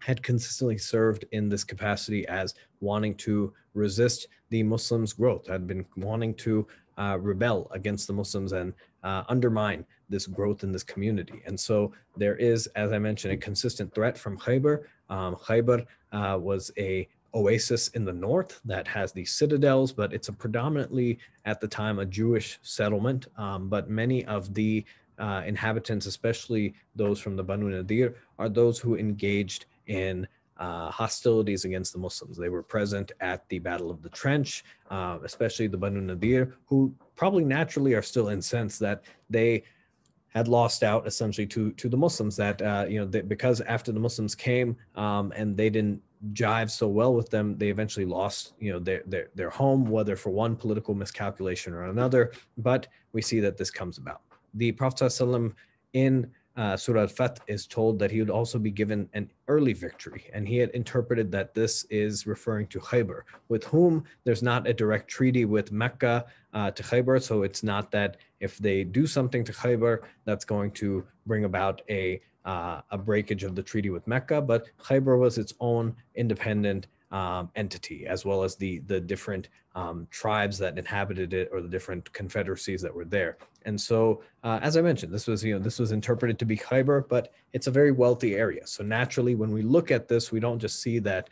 S1: had consistently served in this capacity as wanting to resist the Muslims' growth, had been wanting to uh, rebel against the Muslims and uh, undermine this growth in this community. And so there is, as I mentioned, a consistent threat from Khaybar. Um, Khaybar uh, was a oasis in the north that has these citadels, but it's a predominantly at the time a Jewish settlement. Um, but many of the uh, inhabitants, especially those from the Banu Nadir, are those who engaged in uh, hostilities against the Muslims. They were present at the Battle of the Trench, uh, especially the Banu Nadir, who probably naturally are still incensed that they had lost out essentially to to the Muslims that uh, you know that because after the Muslims came um, and they didn't jive so well with them, they eventually lost you know their, their their home, whether for one political miscalculation or another. But we see that this comes about. The Prophet in uh, Surah Al Fat is told that he would also be given an early victory. And he had interpreted that this is referring to Khaybar, with whom there's not a direct treaty with Mecca uh, to Khaybar. So it's not that if they do something to Khaybar, that's going to bring about a, uh, a breakage of the treaty with Mecca. But Khaybar was its own independent um, entity, as well as the the different um, tribes that inhabited it, or the different confederacies that were there. And so, uh, as I mentioned, this was you know this was interpreted to be Khyber, but it's a very wealthy area. So naturally, when we look at this, we don't just see that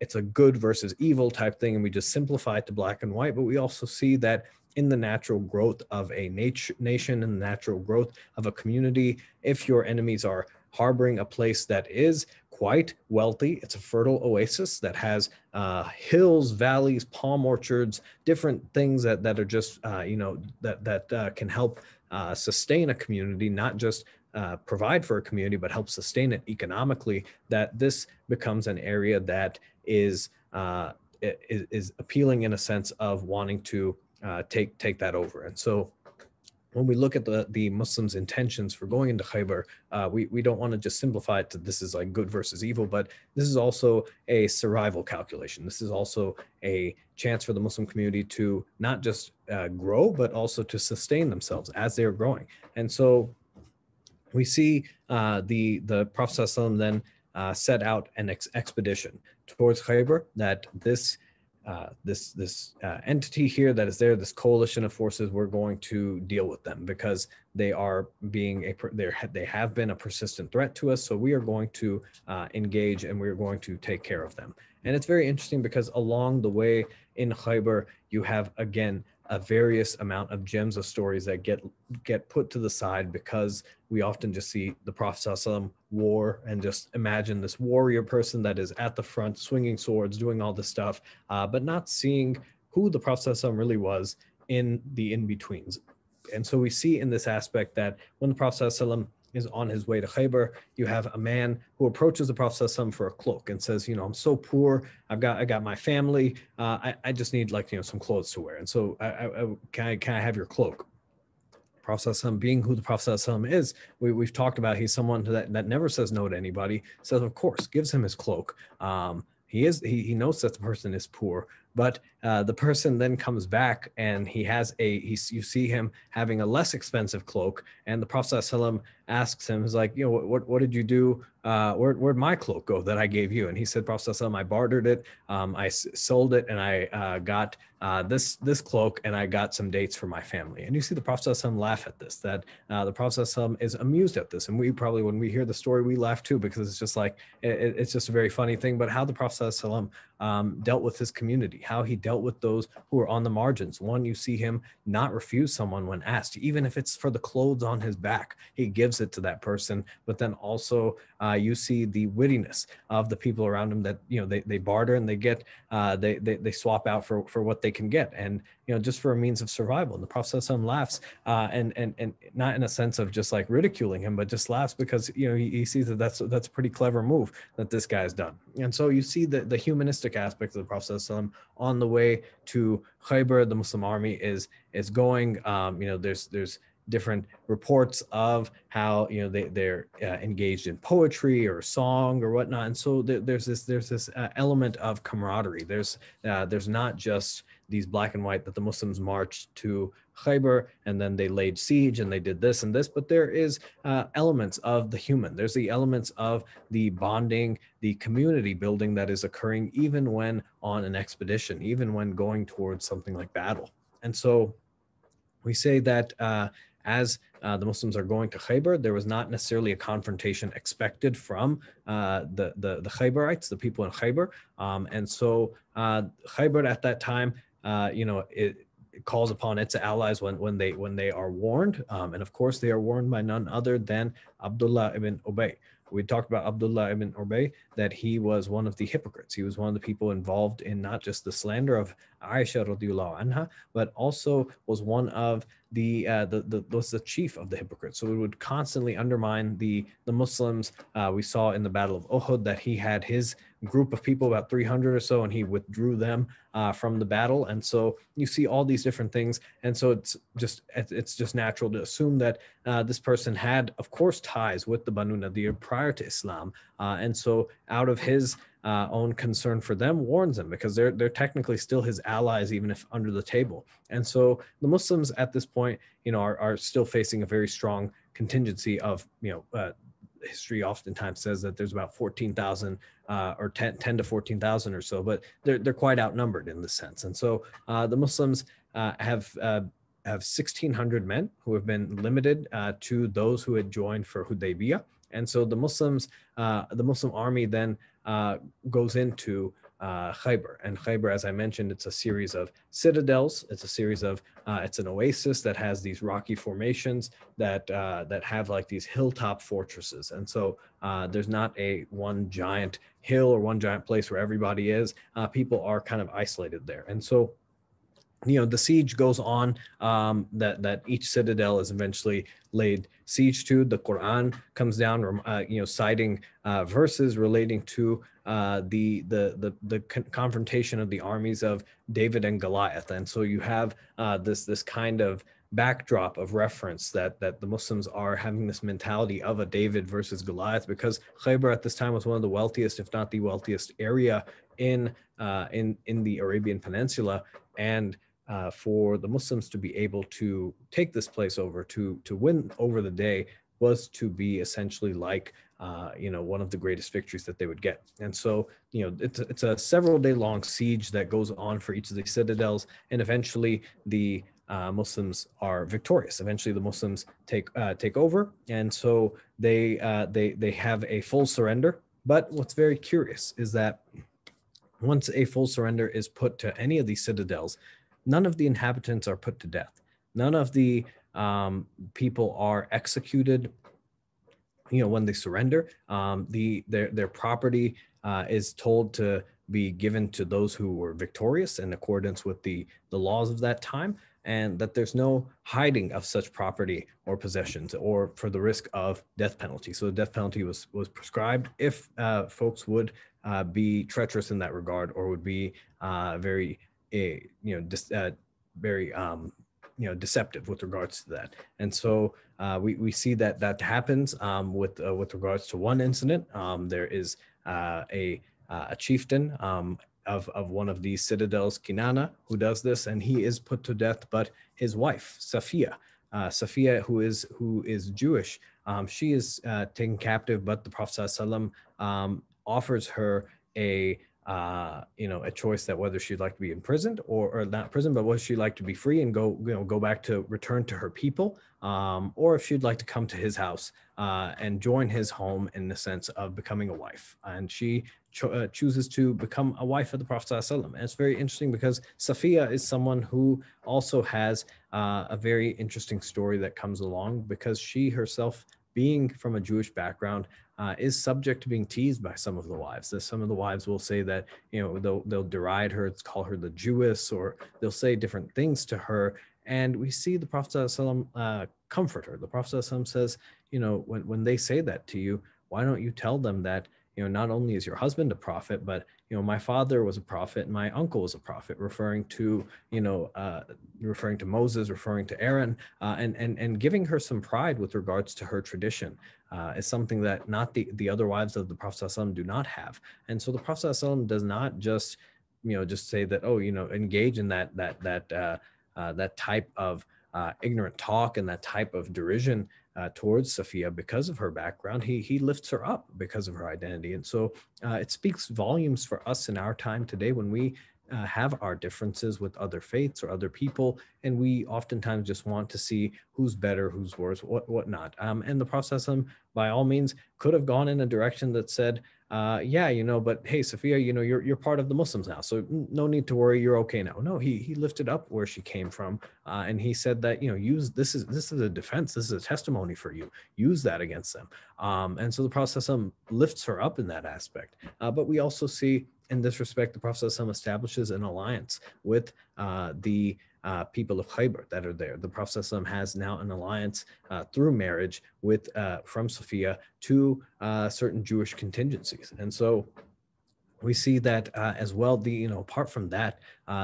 S1: it's a good versus evil type thing, and we just simplify it to black and white. But we also see that in the natural growth of a nat- nation and the natural growth of a community, if your enemies are harboring a place that is quite wealthy. It's a fertile oasis that has uh, hills, valleys, palm orchards, different things that, that are just, uh, you know, that, that uh, can help uh, sustain a community, not just uh, provide for a community, but help sustain it economically, that this becomes an area that is, uh, is, is appealing in a sense of wanting to take, take that over. And so when we look at the, the Muslims' intentions for going into Khaybar, uh, we, we don't want to just simplify it to this is like good versus evil, but this is also a survival calculation. This is also a chance for the Muslim community to not just uh, grow, but also to sustain themselves as they are growing. And so we see uh, the, the Prophet ﷺ then uh, set out an ex- expedition towards Khaybar that this uh, this this uh, entity here that is there, this coalition of forces, we're going to deal with them because they are being a they they have been a persistent threat to us. So we are going to uh, engage and we are going to take care of them. And it's very interesting because along the way in Khyber, you have again a various amount of gems of stories that get get put to the side because we often just see the Prophet Sallam war and just imagine this warrior person that is at the front swinging swords, doing all this stuff, uh, but not seeing who the Prophet Sallam really was in the in betweens. And so we see in this aspect that when the Prophet Sallam is on his way to Khaybar. You have a man who approaches the Prophet for a cloak and says, you know, I'm so poor. I've got, I got my family. Uh, I, I just need like, you know, some clothes to wear. And so I, I, can, I, can I have your cloak? Prophet being who the Prophet is, we, we've talked about he's someone that, that never says no to anybody, says, of course, gives him his cloak. Um, he is he, he knows that the person is poor, but uh, the person then comes back and he has a you see him having a less expensive cloak and the prophet ﷺ asks him he's like you know what what, what did you do uh, where, where'd my cloak go that i gave you and he said prophet ﷺ, i bartered it um, sold it and i uh, got uh, this this cloak and i got some dates for my family and you see the prophet ﷺ laugh at this that uh, the prophet ﷺ is amused at this and we probably when we hear the story we laugh too because it's just like it, it's just a very funny thing but how the prophet ﷺ, um, dealt with his community how he dealt with those who are on the margins. One, you see him not refuse someone when asked, even if it's for the clothes on his back, he gives it to that person, but then also uh, you see the wittiness of the people around him that you know they, they barter and they get uh, they, they they swap out for for what they can get and you know just for a means of survival and the prophet laughs uh, and and and not in a sense of just like ridiculing him but just laughs because you know he, he sees that that's that's a pretty clever move that this guy's done and so you see the the humanistic aspect of the prophet on the way to Khaybar the Muslim army is is going um, you know there's there's different reports of how you know they, they're uh, engaged in poetry or song or whatnot and so there's this there's this uh, element of camaraderie there's uh, there's not just these black and white that the muslims marched to Khaybar and then they laid siege and they did this and this but there is uh, elements of the human there's the elements of the bonding the community building that is occurring even when on an expedition even when going towards something like battle and so we say that uh, as uh, the Muslims are going to Khaybar, there was not necessarily a confrontation expected from uh, the, the, the Khaybarites, the people in Khaybar. Um, and so uh, Khaybar at that time, uh, you know, it, it, calls upon its allies when, when they when they are warned. Um, and of course, they are warned by none other than Abdullah ibn Ubay we talked about Abdullah ibn Urbay, that he was one of the hypocrites. He was one of the people involved in not just the slander of Aisha radiallahu anha, but also was one of the, uh, the, the, was the chief of the hypocrites. So it would constantly undermine the, the Muslims. Uh, we saw in the Battle of Uhud that he had his group of people, about 300 or so, and he withdrew them uh, from the battle. And so you see all these different things. And so it's just it's just natural to assume that uh, this person had, of course, ties with the Banu Nadir prior to Islam. Uh, and so out of his uh, own concern for them warns them because they're they're technically still his allies even if under the table and so the muslims at this point you know are, are still facing a very strong contingency of you know uh, history oftentimes says that there's about 14,000 uh, or 10, 10 to 14,000 or so, but they're, they're quite outnumbered in this sense. And so uh, the Muslims uh, have uh, have 1,600 men who have been limited uh, to those who had joined for Hudaybiyah. And so the Muslims, uh, the Muslim army then goes into uh, Khyber. And Khyber, as I mentioned, it's a series of citadels. It's a series of, uh, it's an oasis that has these rocky formations that, uh, that have like these hilltop fortresses. And so uh, there's not a one giant hill or one giant place where everybody is. Uh, people are kind of isolated there. And so you know the siege goes on um, that that each citadel is eventually laid siege to the quran comes down uh, you know citing uh, verses relating to uh, the the the, the confrontation of the armies of david and goliath and so you have uh, this this kind of backdrop of reference that that the Muslims are having this mentality of a David versus Goliath because Khaybar at this time was one of the wealthiest, if not the wealthiest area in uh, in in the Arabian Peninsula, and uh, for the Muslims to be able to take this place over, to, to win over the day, was to be essentially like uh, you know one of the greatest victories that they would get and so you know it's, it's a several day long siege that goes on for each of the citadels and eventually the uh, Muslims are victorious. Eventually, the Muslims take uh, take over, and so they uh, they they have a full surrender. But what's very curious is that once a full surrender is put to any of these citadels, none of the inhabitants are put to death. None of the um, people are executed. You know, when they surrender, um, the their their property uh, is told to be given to those who were victorious in accordance with the the laws of that time, and that there's no hiding of such property or possessions, or for the risk of death penalty. So the death penalty was was prescribed if uh, folks would uh, be treacherous in that regard or would be uh, very a, you know, uh, very um, you know deceptive with regards to that and so uh, we, we see that that happens um, with uh, with regards to one incident um, there is uh, a uh, a chieftain um, of, of one of these citadels kinana who does this and he is put to death but his wife safia uh, safia who is who is jewish um, she is uh, taken captive but the prophet ﷺ, um, offers her a uh, you know, a choice that whether she'd like to be imprisoned or, or not prison, but whether she'd like to be free and go, you know, go back to return to her people, um, or if she'd like to come to his house uh, and join his home in the sense of becoming a wife. And she cho- uh, chooses to become a wife of the Prophet And it's very interesting because Safiya is someone who also has uh, a very interesting story that comes along because she herself being from a Jewish background, uh, is subject to being teased by some of the wives. That some of the wives will say that you know they'll they'll deride her, call her the Jewess, or they'll say different things to her. And we see the Prophet ﷺ, uh, comfort her. The Prophet ﷺ says, you know, when when they say that to you, why don't you tell them that you know not only is your husband a prophet, but you know my father was a prophet and my uncle was a prophet referring to you know uh, referring to moses referring to aaron uh, and and and giving her some pride with regards to her tradition uh, is something that not the the other wives of the prophet ﷺ do not have and so the prophet ﷺ does not just you know just say that oh you know engage in that that that uh, uh, that type of uh, ignorant talk and that type of derision uh, towards Sophia because of her background. He, he lifts her up because of her identity. And so uh, it speaks volumes for us in our time today when we uh, have our differences with other faiths or other people. And we oftentimes just want to see who's better, who's worse, what, whatnot. Um, and the Prophet, um, by all means, could have gone in a direction that said, uh, yeah, you know, but hey, Sophia, you know, you're you're part of the Muslims now, so no need to worry, you're okay now. No, he he lifted up where she came from, uh, and he said that you know, use this is this is a defense, this is a testimony for you. Use that against them. Um, and so the Prophet lifts her up in that aspect. Uh, but we also see in this respect, the Prophet establishes an alliance with uh, the uh, people of Khaybar that are there. The Prophet has now an alliance uh, through marriage with uh, from Sophia to uh, certain Jewish contingencies. And so we see that uh, as well. The you know apart from that,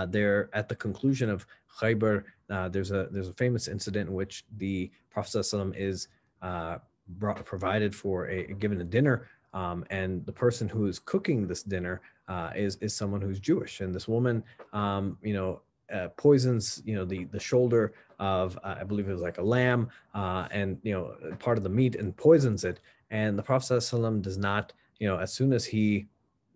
S1: there at the conclusion of Khaybar, there's a there's a famous incident in which the Prophet is brought, provided for a given a dinner um, and the person who is cooking this dinner uh, is is someone who's Jewish. And this woman, um, you know, uh, poisons you know the the shoulder of uh, I believe it was like a lamb uh, and you know part of the meat and poisons it and the Prophet ﷺ does not you know as soon as he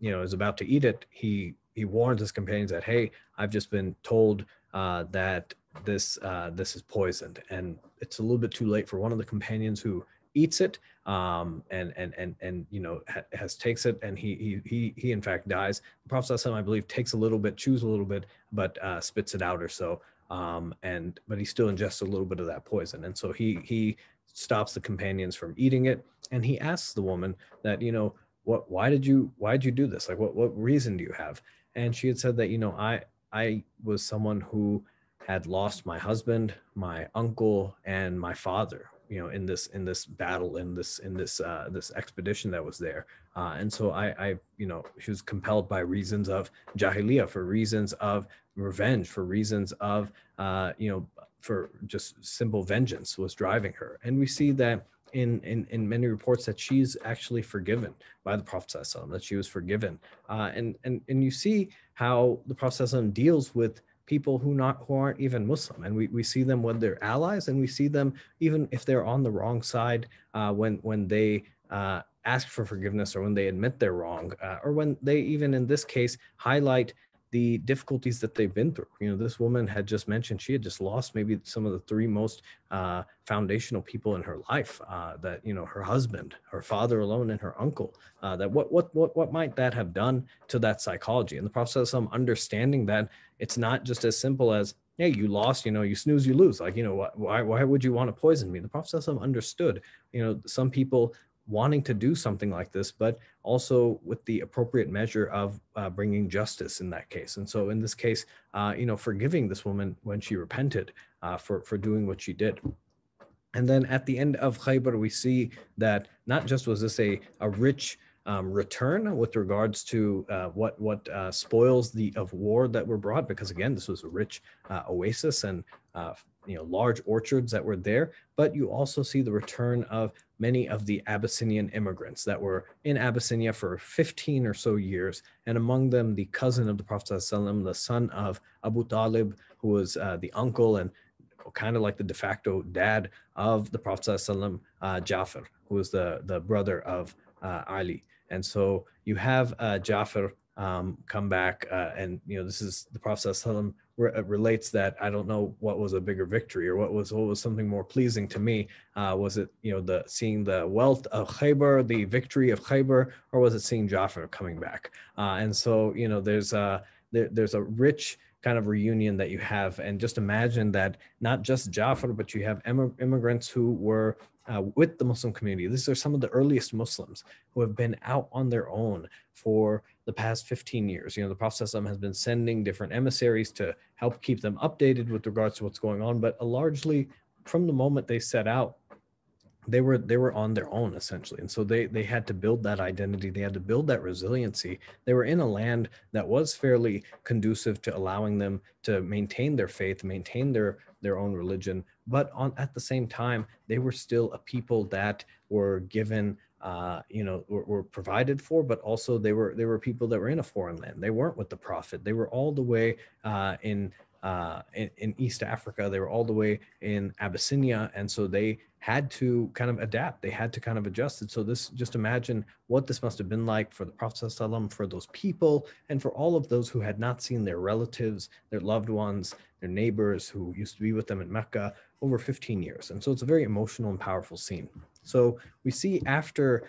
S1: you know is about to eat it he he warns his companions that hey I've just been told uh, that this uh, this is poisoned and it's a little bit too late for one of the companions who eats it um, and and and and you know ha- has takes it and he he he he in fact dies. The Prophet I believe takes a little bit, chews a little bit, but uh, spits it out or so. Um, and but he still ingests a little bit of that poison, and so he he stops the companions from eating it, and he asks the woman that you know what why did you why did you do this like what what reason do you have? And she had said that you know I I was someone who had lost my husband, my uncle, and my father you know in this in this battle in this in this uh, this expedition that was there uh, and so I, I, you know, she was compelled by reasons of jahiliyyah, for reasons of revenge, for reasons of, uh, you know, for just simple vengeance was driving her. And we see that in, in, in many reports that she's actually forgiven by the Prophet that she was forgiven. Uh, and, and, and you see how the Prophet deals with people who not who aren't even Muslim, and we, we see them when they're allies, and we see them even if they're on the wrong side uh, when when they uh, ask for forgiveness or when they admit they're wrong uh, or when they even in this case highlight the difficulties that they've been through. You know, this woman had just mentioned she had just lost maybe some of the three most uh, foundational people in her life. Uh, that you know, her husband, her father alone, and her uncle. Uh, that what what what what might that have done to that psychology? And the Prophet some understanding that it's not just as simple as hey, you lost. You know, you snooze, you lose. Like you know, why why would you want to poison me? The Prophet some understood. You know, some people wanting to do something like this, but also with the appropriate measure of uh, bringing justice in that case. And so in this case, uh, you know, forgiving this woman when she repented uh, for, for doing what she did. And then at the end of Khaybar, we see that not just was this a, a rich um, return with regards to uh, what what uh, spoils the of war that were brought because again this was a rich uh, oasis and uh, you know large orchards that were there but you also see the return of many of the abyssinian immigrants that were in abyssinia for 15 or so years and among them the cousin of the prophet ﷺ, the son of abu talib who was uh, the uncle and kind of like the de facto dad of the prophet ﷺ, uh, jafar who was the, the brother of uh, ali and so you have uh, jafar um, come back uh, and you know this is the prophet ﷺ re- uh, relates that i don't know what was a bigger victory or what was what was something more pleasing to me uh, was it you know the seeing the wealth of khaybar the victory of khaybar or was it seeing jafar coming back uh, and so you know there's a there, there's a rich kind of reunion that you have and just imagine that not just jafar but you have em- immigrants who were uh, with the Muslim community. These are some of the earliest Muslims who have been out on their own for the past 15 years. You know, the Prophet has been sending different emissaries to help keep them updated with regards to what's going on, but uh, largely from the moment they set out, they were they were on their own essentially and so they they had to build that identity they had to build that resiliency they were in a land that was fairly conducive to allowing them to maintain their faith maintain their their own religion but on, at the same time, they were still a people that were given uh, you know were, were, provided for but also they were they were people that were in a foreign land they weren't with the prophet they were all the way uh, in uh, in, in, East Africa. They were all the way in Abyssinia. And so they had to kind of adapt. They had to kind of adjust it. So this just imagine what this must have been like for the Prophet, Wasallam, for those people, and for all of those who had not seen their relatives, their loved ones, their neighbors who used to be with them in Mecca over 15 years. And so it's a very emotional and powerful scene. So we see after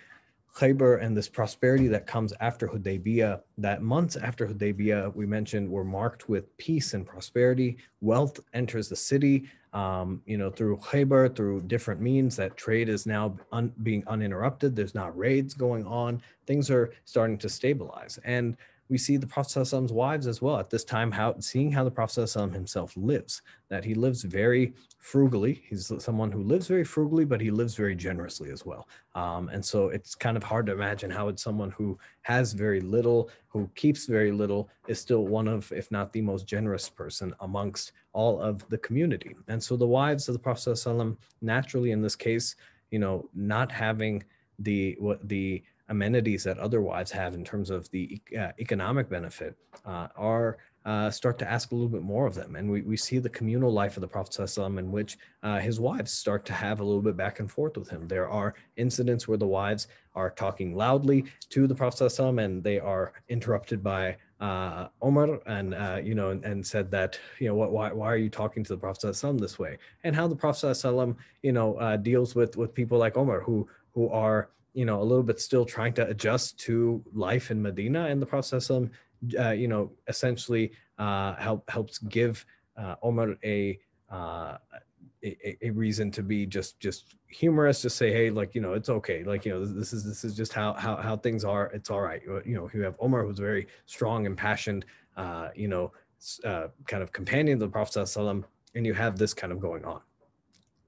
S1: Khaybar and this prosperity that comes after Hudaybiyah, that months after Hudaybiyah, we mentioned were marked with peace and prosperity. Wealth enters the city, um, you know, through Khaybar, through different means. That trade is now un- being uninterrupted. There's not raids going on. Things are starting to stabilize. And we see the Prophet wives as well at this time, how seeing how the Prophet himself lives, that he lives very frugally. He's someone who lives very frugally, but he lives very generously as well. Um, and so it's kind of hard to imagine how it's someone who has very little, who keeps very little, is still one of, if not the most generous person amongst all of the community. And so the wives of the Prophet naturally in this case, you know, not having the what the amenities that other wives have in terms of the uh, economic benefit uh, are uh, start to ask a little bit more of them. And we, we see the communal life of the Prophet ﷺ in which uh, his wives start to have a little bit back and forth with him. There are incidents where the wives are talking loudly to the Prophet and they are interrupted by uh, Omar and uh, you know and, and, said that you know what, why why are you talking to the Prophet this way and how the Prophet you know uh, deals with with people like Omar who who are you know a little bit still trying to adjust to life in Medina, and the Prophet um, uh, you know essentially uh, help helps give uh, Omar a, uh, a, a reason to be just just humorous, just say hey like you know it's okay like you know this, is this is just how how how things are it's all right you know you have Omar who's very strong impassioned uh, you know uh, kind of companion of the Prophet and you have this kind of going on,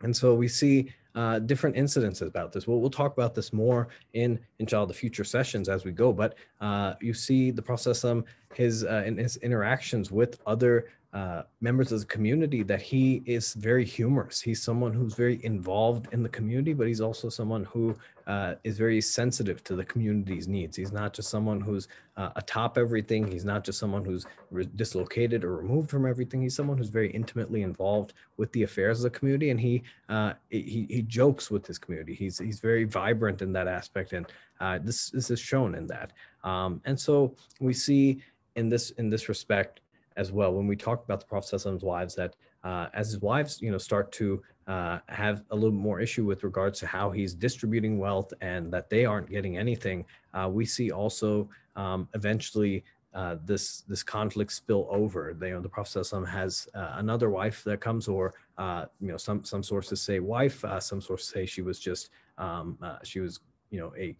S1: and so we see uh, different incidents about this. Well, we'll talk about this more in inshallah the future sessions as we go. But uh, you see the Prophet um, his uh, in his interactions with other uh, members of the community that he is very humorous. He's someone who's very involved in the community, but he's also someone who uh, is very sensitive to the community's needs. He's not just someone who's uh, atop everything. He's not just someone who's re- dislocated or removed from everything. He's someone who's very intimately involved with the affairs of the community, and he uh, he, he jokes with his community. He's he's very vibrant in that aspect, and uh, this this is shown in that. Um, and so we see in this in this respect as well when we talk about the Prophet wives that uh, as his wives you know start to uh, have a little more issue with regards to how he's distributing wealth and that they aren't getting anything, uh, we see also um, eventually uh, this this conflict spill over. They, you know, the Prophet has uh, another wife that comes, or uh, you know, some some sources say wife, uh, some sources say she was just um, uh, she was you know a,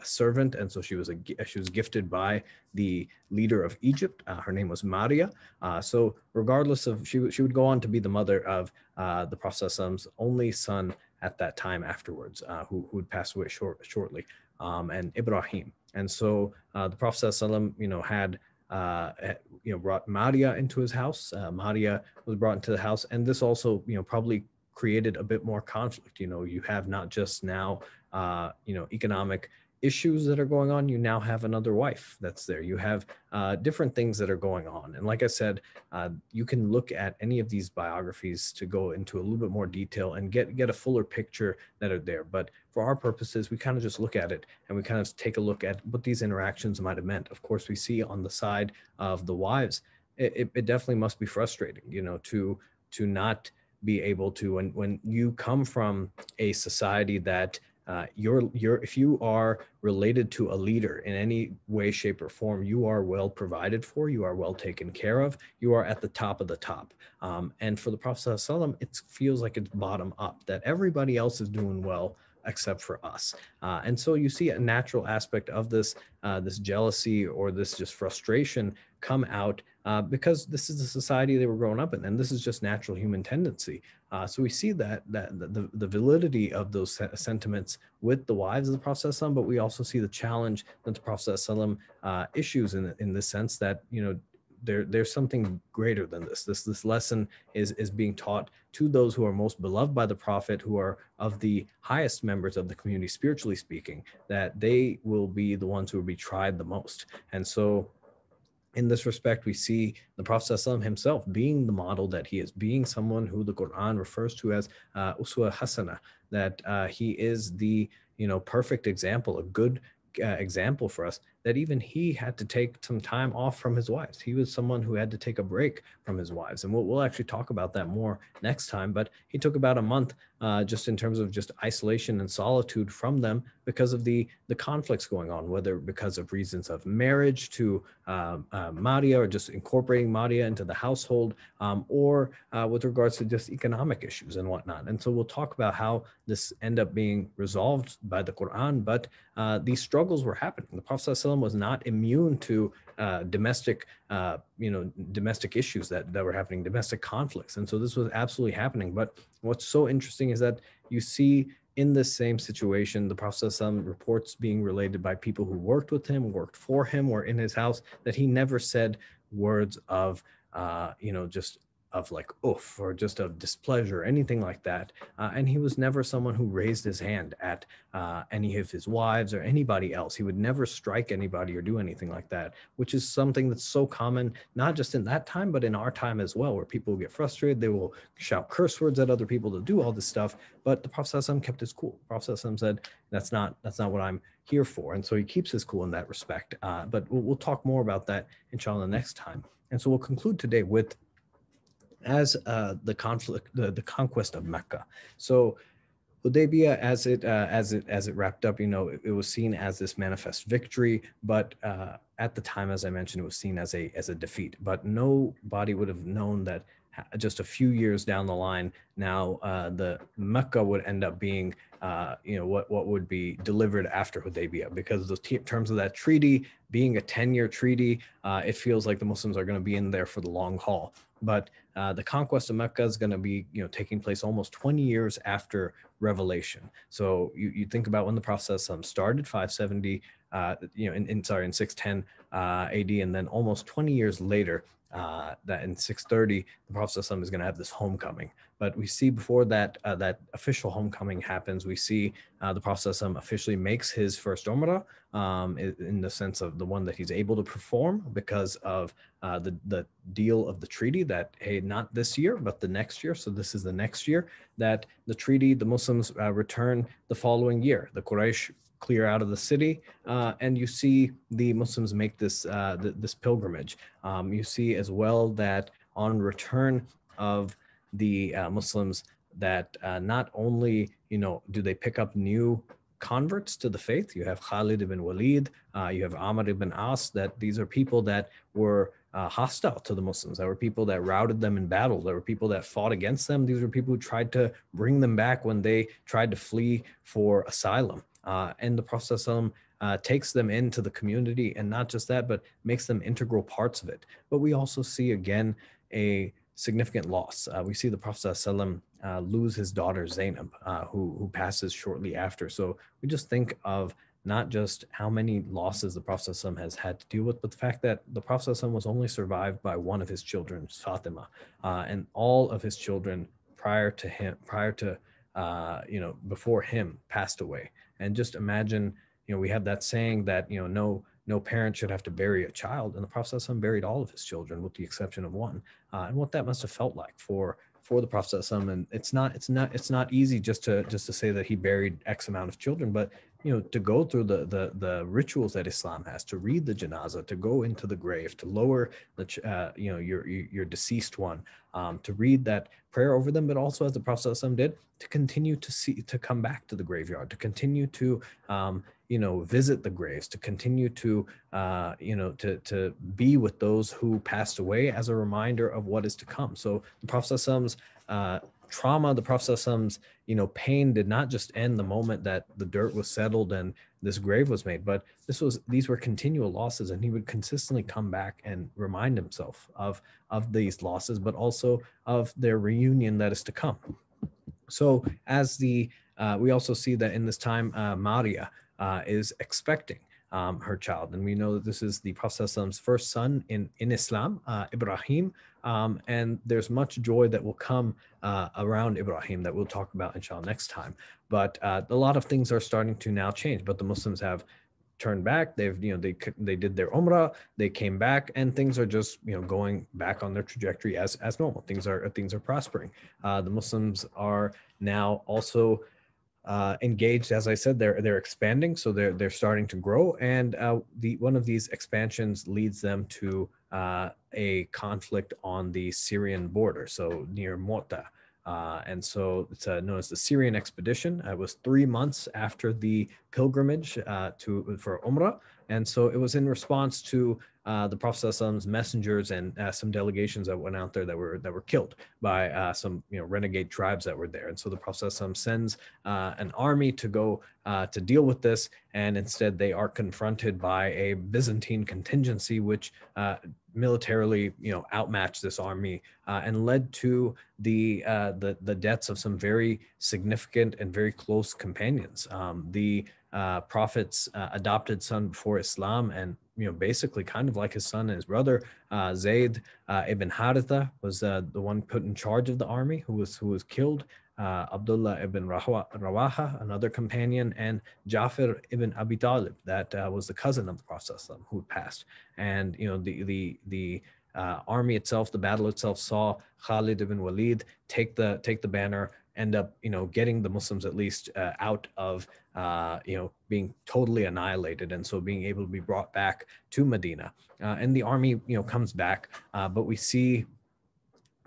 S1: a, servant and so she was a she was gifted by the leader of egypt uh, her name was maria uh, so regardless of she, she would go on to be the mother of uh, the prophet's only son at that time afterwards uh, who, who would pass away short, shortly um, and ibrahim and so uh, the prophet you know had uh, eh, you know, brought Maria into his house. Uh, maria was brought into the house, and this also, you know, probably created a bit more conflict. You know, you have not just now uh, you know economic issues that are going on you now have another wife that's there you have uh, different things that are going on and like i said uh, you can look at any of these biographies to go into a little bit more detail and get get a fuller picture that are there but for our purposes we kind of just look at it and we kind of take a look at what these interactions might have meant of course we see on the side of the wives it, it definitely must be frustrating you know to to not be able to when when you come from a society that uh, you're, you're, if you are related to a leader in any way, shape, or form, you are well provided for, you are well taken care of, you are at the top of the top. Um, and for the Prophet, it feels like it's bottom up, that everybody else is doing well except for us. Uh, and so you see a natural aspect of this, uh, this jealousy or this just frustration come out uh, because this is the society they were growing up in, and this is just natural human tendency. Uh, so we see that that the, the validity of those sentiments with the wives of the Prophet Sallam, but we also see the challenge that the Prophet Sallam uh, issues in in the sense that you know there there's something greater than this this this lesson is is being taught to those who are most beloved by the prophet who are of the highest members of the community spiritually speaking that they will be the ones who will be tried the most and so in this respect, we see the Prophet ﷺ himself being the model that he is, being someone who the Quran refers to as uh, uswa hasana, that uh, he is the you know perfect example, a good uh, example for us. That even he had to take some time off from his wives. He was someone who had to take a break from his wives, and we'll, we'll actually talk about that more next time. But he took about a month uh, just in terms of just isolation and solitude from them because of the the conflicts going on, whether because of reasons of marriage to um, uh, Maria or just incorporating Maria into the household, um, or uh, with regards to just economic issues and whatnot. And so we'll talk about how this end up being resolved by the Quran, but uh, these struggles were happening. The Prophet was not immune to uh, domestic, uh, you know, domestic issues that, that were happening, domestic conflicts. And so this was absolutely happening. But What's so interesting is that you see in the same situation, the Prophet reports being related by people who worked with him, worked for him, or in his house, that he never said words of, uh, you know, just of like oof or just of displeasure or anything like that. Uh, and he was never someone who raised his hand at uh, any of his wives or anybody else. He would never strike anybody or do anything like that, which is something that's so common, not just in that time, but in our time as well, where people get frustrated. They will shout curse words at other people to do all this stuff. But the Prophet kept his cool. The Prophet said, that's not, that's not what I'm here for. And so he keeps his cool in that respect. Uh, but we'll, we'll talk more about that, inshallah, next time. And so we'll conclude today with as uh, the conflict, the, the conquest of Mecca. So Hudaybiyah, as it uh, as it as it wrapped up, you know, it, it was seen as this manifest victory, but uh, at the time, as I mentioned, it was seen as a as a defeat. But nobody would have known that just a few years down the line, now uh, the Mecca would end up being, uh, you know, what what would be delivered after Hudaybiyah, because the t- terms of that treaty being a ten year treaty, uh, it feels like the Muslims are going to be in there for the long haul. But uh, the conquest of Mecca is going to be, you know, taking place almost 20 years after Revelation. So you, you think about when the Prophet um, started 570 uh, you know, in, in, sorry, in 610 uh, AD, and then almost 20 years later, uh, that in 630 the Prophet is going to have this homecoming. But we see before that uh, that official homecoming happens, we see uh, the Prophet officially makes his first Umrah um, in the sense of the one that he's able to perform because of uh, the the deal of the treaty that hey not this year but the next year. So this is the next year that the treaty the Muslims uh, return the following year. The Quraysh clear out of the city, uh, and you see the Muslims make this uh, th- this pilgrimage. Um, you see as well that on return of the uh, Muslims, that uh, not only you know do they pick up new converts to the faith. You have Khalid ibn Walid, uh, you have Amr ibn As. That these are people that were uh, hostile to the Muslims. There were people that routed them in battle. There were people that fought against them. These were people who tried to bring them back when they tried to flee for asylum uh, and the processum uh, takes them into the community and not just that but makes them integral parts of it but we also see again a significant loss uh, we see the prophet sallam uh, lose his daughter zainab uh, who, who passes shortly after so we just think of not just how many losses the prophet has had to deal with but the fact that the prophet sallam was only survived by one of his children fatima uh, and all of his children prior to him prior to you know before him passed away and just imagine you know we have that saying that you know no no parent should have to bury a child and the prophet ﷺ buried all of his children with the exception of one uh, and what that must have felt like for for the prophet ﷺ. Um, and it's not it's not it's not easy just to just to say that he buried x amount of children but you know to go through the the, the rituals that islam has to read the janaza to go into the grave to lower the uh, you know your your deceased one um, to read that prayer over them but also as the prophet ﷺ did to continue to see to come back to the graveyard to continue to um, you know visit the graves to continue to uh, you know to to be with those who passed away as a reminder of what is to come so the prophet ﷺ's, uh, trauma the prophet ﷺ's, you know, pain did not just end the moment that the dirt was settled and this grave was made, but this was these were continual losses, and he would consistently come back and remind himself of of these losses, but also of their reunion that is to come. So, as the uh, we also see that in this time, uh, Maria uh, is expecting um, her child. And we know that this is the Prophet's first son in, in Islam, uh, Ibrahim. Um, and there's much joy that will come uh, around Ibrahim that we'll talk about inshallah next time. But uh, a lot of things are starting to now change, but the Muslims have turned back. They've, you know, they they did their umrah, they came back, and things are just, you know, going back on their trajectory as as normal. Things are things are prospering. Uh, the Muslims are now also uh, engaged. As I said, they're they're expanding, so they're they're starting to grow, and uh, the one of these expansions leads them to uh, a conflict on the Syrian border, so near Mota. Uh, and so it's uh, known as the Syrian expedition. It was three months after the pilgrimage uh, to for Umrah, and so it was in response to uh, the Prophet's messengers and uh, some delegations that went out there that were that were killed by uh, some you know renegade tribes that were there. And so the Prophet sends uh, an army to go uh, to deal with this, and instead they are confronted by a Byzantine contingency which uh, militarily you know outmatched this army and led to the, the the deaths of some very significant and very close companions. Um, the uh, prophet's uh, adopted son before Islam, and you know basically kind of like his son and his brother uh, Zayd uh, ibn Haritha was uh, the one put in charge of the army who was who was killed. Uh, Abdullah ibn Rawaha, another companion, and Jafar ibn Abi Talib, that was the cousin of the Prophet who passed. And you know the the the army itself, the battle itself, saw Khalid ibn Walid take the take the banner end up, you know, getting the Muslims at least uh, out of, uh, you know, being totally annihilated, and so being able to be brought back to Medina. Uh, and the army, you know, comes back, uh, but we see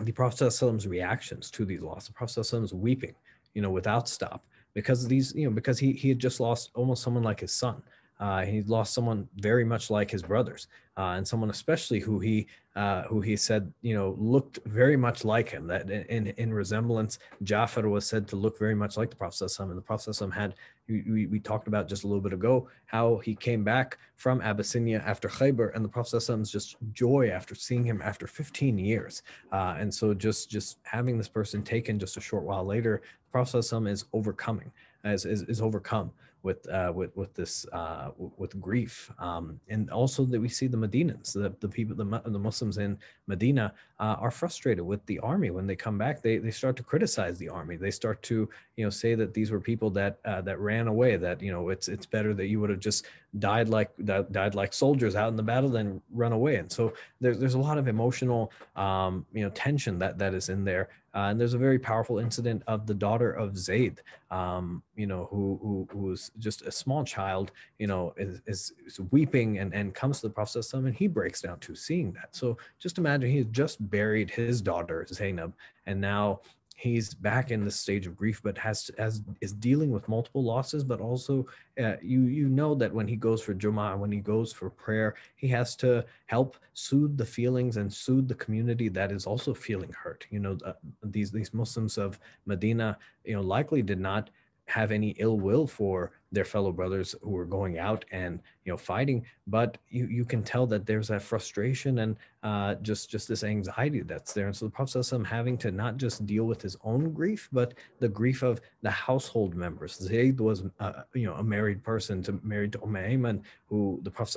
S1: the Prophet Prophet's reactions to these losses. The Prophet's weeping, you know, without stop because these, you know, because he he had just lost almost someone like his son. Uh, he lost someone very much like his brothers, uh, and someone especially who he uh, who he said you know looked very much like him. That in in resemblance, Jafar was said to look very much like the Prophet and the Prophet had we, we talked about just a little bit ago how he came back from Abyssinia after Khaybar, and the Prophet's just joy after seeing him after 15 years, uh, and so just just having this person taken just a short while later, the Prophet is overcoming is, is overcome with uh, with with this uh, with grief, um, and also that we see the Medinans, the, the people, the, the Muslims in Medina uh, are frustrated with the army when they come back. They they start to criticize the army. They start to you know say that these were people that uh, that ran away. That you know it's it's better that you would have just died like died like soldiers out in the battle than run away. And so there's there's a lot of emotional um, you know tension that that is in there uh, and there's a very powerful incident of the daughter of Zayd, um, you know, who, who who's just a small child, you know, is, is, is weeping and, and comes to the Prophet and he breaks down to seeing that. So just imagine he's just buried his daughter Zainab, and now he's back in the stage of grief but has as is dealing with multiple losses but also uh, you you know that when he goes for Jummah, when he goes for prayer he has to help soothe the feelings and soothe the community that is also feeling hurt you know uh, these these muslims of medina you know likely did not have any ill will for their fellow brothers who are going out and you know fighting but you you can tell that there's that frustration and uh, just just this anxiety that's there and so the prophet having to not just deal with his own grief but the grief of the household members zayd was uh, you know a married person to married to Umayman, who the prophet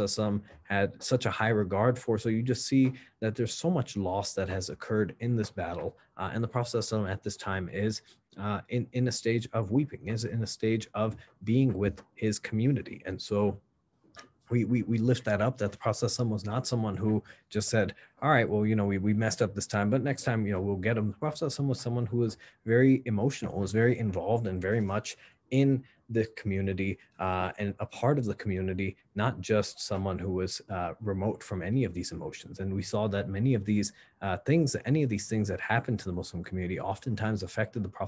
S1: had such a high regard for so you just see that there's so much loss that has occurred in this battle uh, and the prophet at this time is uh, in in a stage of weeping is in a stage of being with his community. And so we, we, we lift that up that the process someone was not someone who just said, all right, well, you know, we, we messed up this time, but next time, you know, we'll get them. The process someone was someone who was very emotional, was very involved and very much in the community uh, and a part of the community, not just someone who was uh, remote from any of these emotions. And we saw that many of these uh, things, any of these things that happened to the Muslim community, oftentimes affected the Prophet,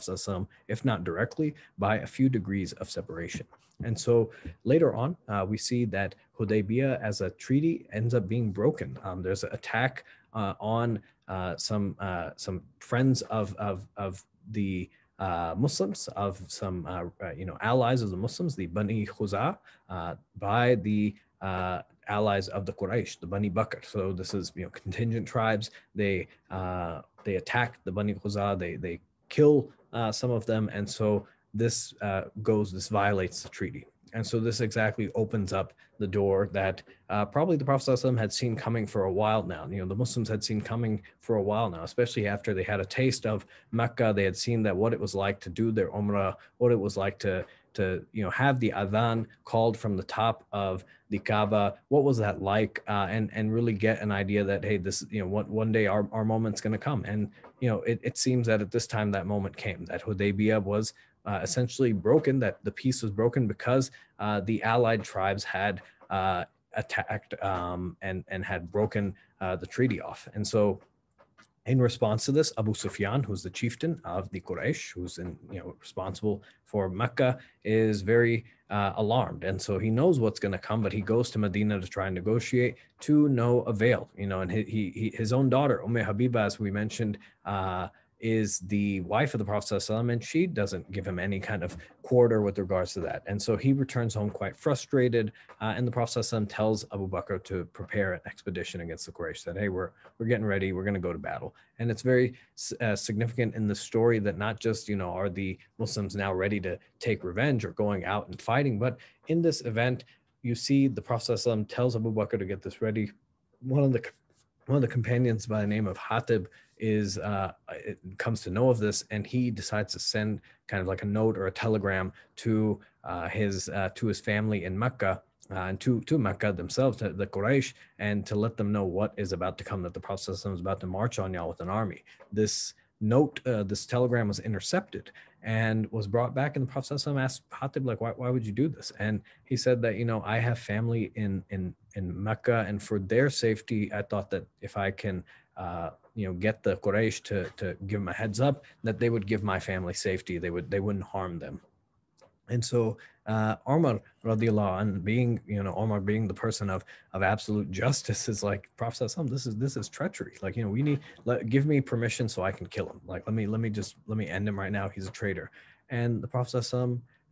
S1: if not directly, by a few degrees of separation. And so later on, uh, we see that Hudaybiyah as a treaty ends up being broken. Um, there's an attack uh, on uh, some some friends of of of the uh, Muslims, of some uh, uh, you know allies of the Muslims, the Bani Khuza, uh, by the uh, allies of the Quraysh, the Bani Bakr. So this is you know contingent tribes. They uh, they attack the Bani Khuza. They they kill some of them, and so this goes. This violates the treaty. And so this exactly opens up the door that uh, probably the Prophet ﷺ had seen coming for a while now. You know, the Muslims had seen coming for a while now, especially after they had a taste of Mecca. They had seen that what it was like to do their Umrah, what it was like to to you know have the adhan called from the top of the Kaaba. What was that like? Uh, and and really get an idea that hey, this you know one one day our our moment's going to come. And you know it, it seems that at this time that moment came. That Hudaybiyah was uh, essentially broken, that the peace was broken because uh, the allied tribes had uh, attacked um, and, and had broken uh, the treaty off. And so in response to this, Abu Sufyan, who's the chieftain of the Quraysh, who's in, you know, responsible for Mecca, is very uh, alarmed. And so he knows what's going to come, but he goes to Medina to try and negotiate to no avail, you know, and he, he, his own daughter, Umm Habiba, as we mentioned, uh, is the wife of the Prophet ﷺ, and she doesn't give him any kind of quarter with regards to that. And so he returns home quite frustrated, uh, and the Prophet ﷺ tells Abu Bakr to prepare an expedition against the Quraysh. That hey, we're we're getting ready, we're going to go to battle. And it's very uh, significant in the story that not just you know are the Muslims now ready to take revenge or going out and fighting, but in this event, you see the Prophet ﷺ tells Abu Bakr to get this ready. One of the one of the companions by the name of Hatib is uh, comes to know of this, and he decides to send kind of like a note or a telegram to uh, his uh, to his family in Mecca. Uh, and to, to Mecca themselves, to the Quraysh, and to let them know what is about to come, that the Prophet is about to march on y'all with an army. This note, uh, this telegram was intercepted and was brought back. And the Prophet asked Hatib, like, why, why would you do this? And he said that, you know, I have family in, in, in Mecca, and for their safety, I thought that if I can uh, you know get the Quraysh to to give them a heads up that they would give my family safety. They would they wouldn't harm them. And so uh, Omar radiallahu and being you know Omar being the person of of absolute justice is like Prophet this is this is treachery. Like you know we need let, give me permission so I can kill him. Like let me let me just let me end him right now. He's a traitor. And the Prophet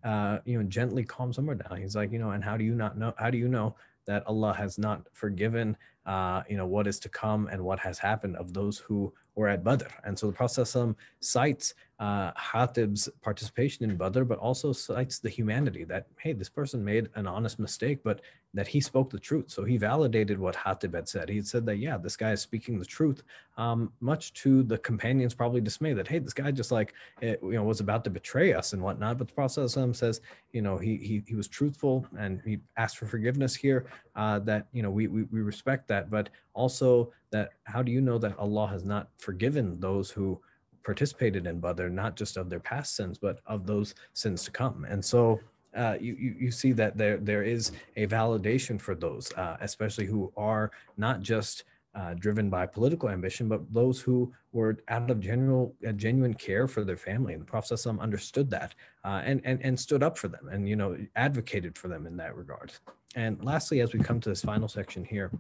S1: uh, you know gently calms Omar down. He's like you know and how do you not know? How do you know that Allah has not forgiven uh, you know what is to come and what has happened of those who were at Badr. And so the Prophet cites uh, Hatib's participation in Badr, but also cites the humanity that hey, this person made an honest mistake, but that he spoke the truth. So he validated what Hatib had said. He had said that, yeah, this guy is speaking the truth, um, much to the companions probably dismay that, hey, this guy just like, it, eh, you know, was about to betray us and whatnot. But the Prophet says, you know, he, he, he was truthful and he asked for forgiveness here uh, that, you know, we, we, we respect that. But also that how do you know that Allah has not forgiven those who participated in Badr, not just of their past sins, but of those sins to come. And so uh, you, you, you see that there there is a validation for those, uh, especially who are not just uh, driven by political ambition, but those who were out of general uh, genuine care for their family. And the Prophet understood that uh, and, and and stood up for them and you know advocated for them in that regard. And lastly, as we come to this final section here,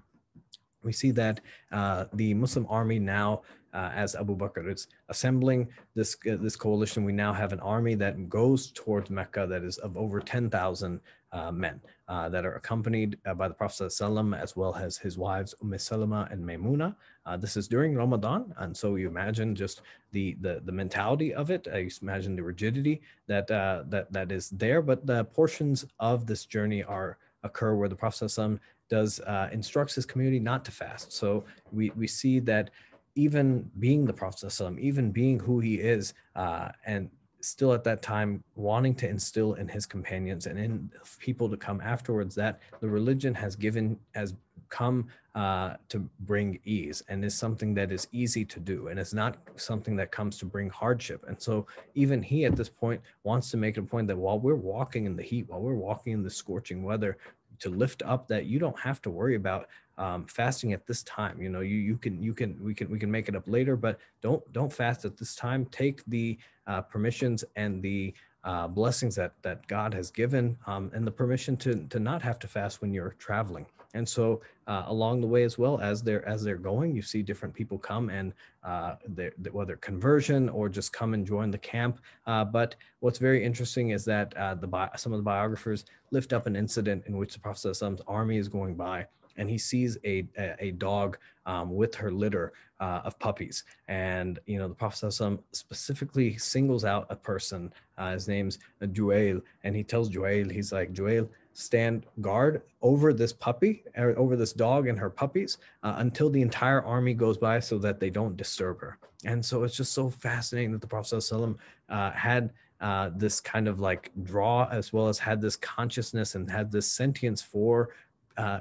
S1: we see that uh, the Muslim army now uh, as Abu Bakr. is assembling this uh, this coalition. We now have an army that goes towards Mecca that is of over 10,000 uh, men uh, that are accompanied uh, by the Prophet ﷺ, as well as his wives Umm Salama and Maymuna. Uh, this is during Ramadan, and so you imagine just the the, the mentality of it. you imagine the rigidity that that that is there. But the portions of this journey are occur where the Prophet ﷺ does instructs his community not to fast. So we we see that even being the Prophet, even being who he is, uh, and still at that time wanting to instill in his companions and in people to come afterwards that the religion has given has come uh, to bring ease and is something that is easy to do and it's not something that comes to bring hardship and so even he at this point wants to make a point that while we're walking in the heat while we're walking in the scorching weather to lift up that you don't have to worry about um, fasting at this time. You know, you you can you can we can we can make it up later, but don't don't fast at this time. Take the uh, permissions and the uh, blessings that that God has given, um, and the permission to to not have to fast when you're traveling and so uh, along the way as well as they're as they're going you see different people come and uh, they're, they're, whether conversion or just come and join the camp uh, but what's very interesting is that uh, the bi- some of the biographers lift up an incident in which the prophet army is going by and he sees a, a, a dog um, with her litter uh, of puppies. And, you know, the Prophet specifically singles out a person. Uh, his name's Ju'ail. And he tells Ju'ail, he's like, Ju'ail, stand guard over this puppy or over this dog and her puppies uh, until the entire army goes by so that they don't disturb her. And so it's just so fascinating that the Prophet ﷺ, uh, had uh, this kind of like draw as well as had this consciousness and had this sentience for uh,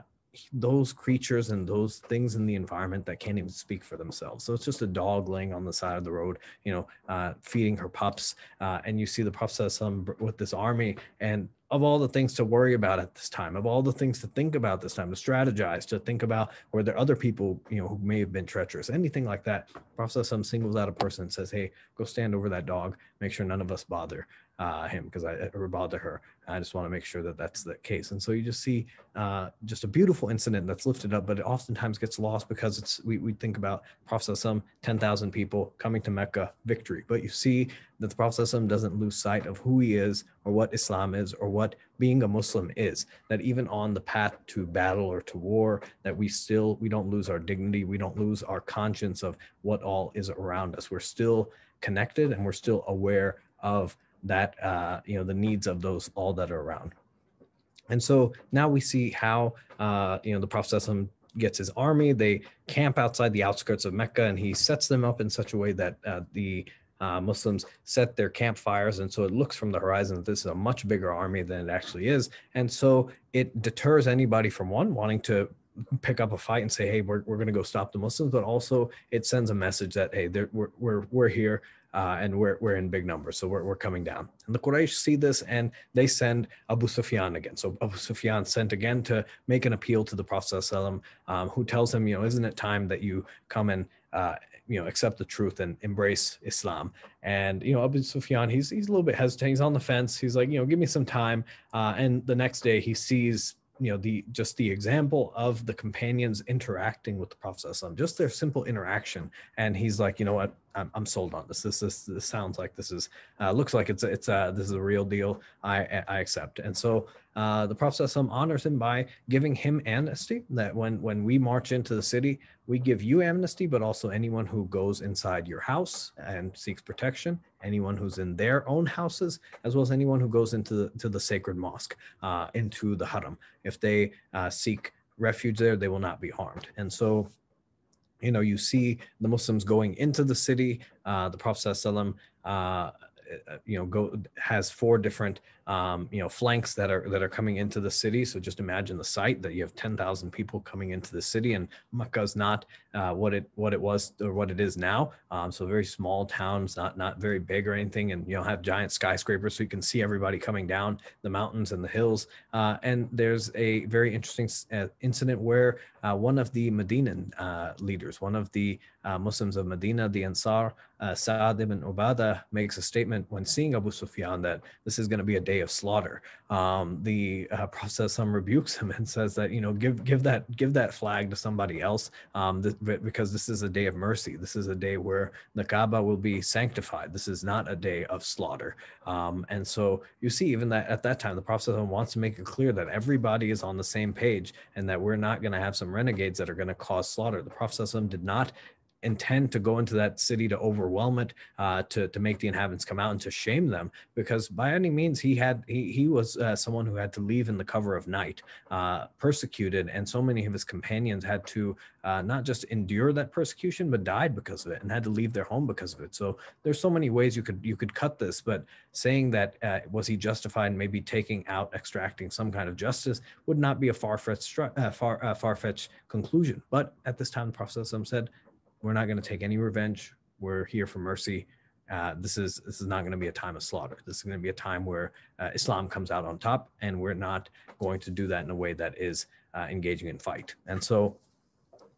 S1: those creatures and those things in the environment that can't even speak for themselves. So it's just a dog laying on the side of the road, you know, uh, feeding her pups. Uh, and you see the pups has some with this army. And of all the things to worry about at this time, of all the things to think about this time, to strategize, to think about were there other people, you know, who may have been treacherous, anything like that. Prophet some singles out a person and says, Hey, go stand over that dog, make sure none of us bother uh, him because I, or bother her. I just want to make sure that that's the case. And so you just see uh, just a beautiful incident that's lifted up, but it oftentimes gets lost because it's we, we think about Prophet some 10,000 people coming to Mecca, victory. But you see that the Prophet doesn't lose sight of who he is or what Islam is or what being a Muslim is. That even on the path to battle or to war, that we still we don't lose our dignity, we don't lose our conscience of what all is around us. We're still connected and we're still aware of that uh, you know the needs of those all that are around. And so now we see how uh, you know the Prophet gets his army. They camp outside the outskirts of Mecca, and he sets them up in such a way that uh, the uh, Muslims set their campfires, and so it looks from the horizon that this is a much bigger army than it actually is, and so it deters anybody from one wanting to pick up a fight and say, "Hey, we're we're going to go stop the Muslims," but also it sends a message that, "Hey, we're we're we're here uh, and we're, we're in big numbers. So we're, we're coming down. And the Quraysh see this and they send Abu Sufyan again. So Abu Sufyan sent again to make an appeal to the Prophet ﷺ, um, who tells him, you know, isn't it time that you come and, uh, you know, accept the truth and embrace Islam? And, you know, Abu Sufyan, he's, he's a little bit hesitant. He's on the fence. He's like, you know, give me some time. Uh, and the next day he sees you know the just the example of the companions interacting with the prophet just their simple interaction and he's like you know what I'm, I'm sold on this. This this, this sounds like this is uh, looks like it's it's uh, this is a real deal. I I accept. And so uh, the Prophet ﷺ honors him by giving him amnesty. That when when we march into the city, we give you amnesty, but also anyone who goes inside your house and seeks protection, anyone who's in their own houses, as well as anyone who goes into the to the sacred mosque, uh, into the haram. If they uh, seek refuge there, they will not be harmed. And so you know, you see the Muslims going into the city. Uh, the Prophet ﷺ, uh, uh, you know, go has four different um, you know flanks that are that are coming into the city. So just imagine the site that you have 10,000 people coming into the city, and is not uh, what it what it was or what it is now. Um, so very small towns, not not very big or anything, and you know have giant skyscrapers so you can see everybody coming down the mountains and the hills. Uh, and there's a very interesting uh, incident where uh, one of the Medinan uh, leaders, one of the uh, Muslims of Medina, the Ansar, Saad ibn Ubada, makes a statement when seeing Abu Sufyan that this is going to be a day of slaughter. Um, the uh, some rebukes him and says that you know give give that give that flag to somebody else um, th- because this is a day of mercy. This is a day where the Kaaba will be sanctified. This is not a day of slaughter. Um, and so you see, even that at that time, the Prophet wants to make it clear that everybody is on the same page and that we're not going to have some renegades that are going to cause slaughter. The Prophet did not intend to go into that city to overwhelm it, uh, to to make the inhabitants come out and to shame them, because by any means he had he he was uh, someone who had to leave in the cover of night, uh, persecuted, and so many of his companions had to uh, not just endure that persecution but died because of it and had to leave their home because of it. So there's so many ways you could you could cut this, but saying that uh, was he justified in maybe taking out extracting some kind of justice would not be a uh, far fetched far far fetched conclusion. But at this time, the Prophet said we're not going to take any revenge. We're here for mercy. Uh, this is this is not going to be a time of slaughter. This is going to be a time where uh, Islam comes out on top, and we're not going to do that in a way that is uh, engaging in fight. And so,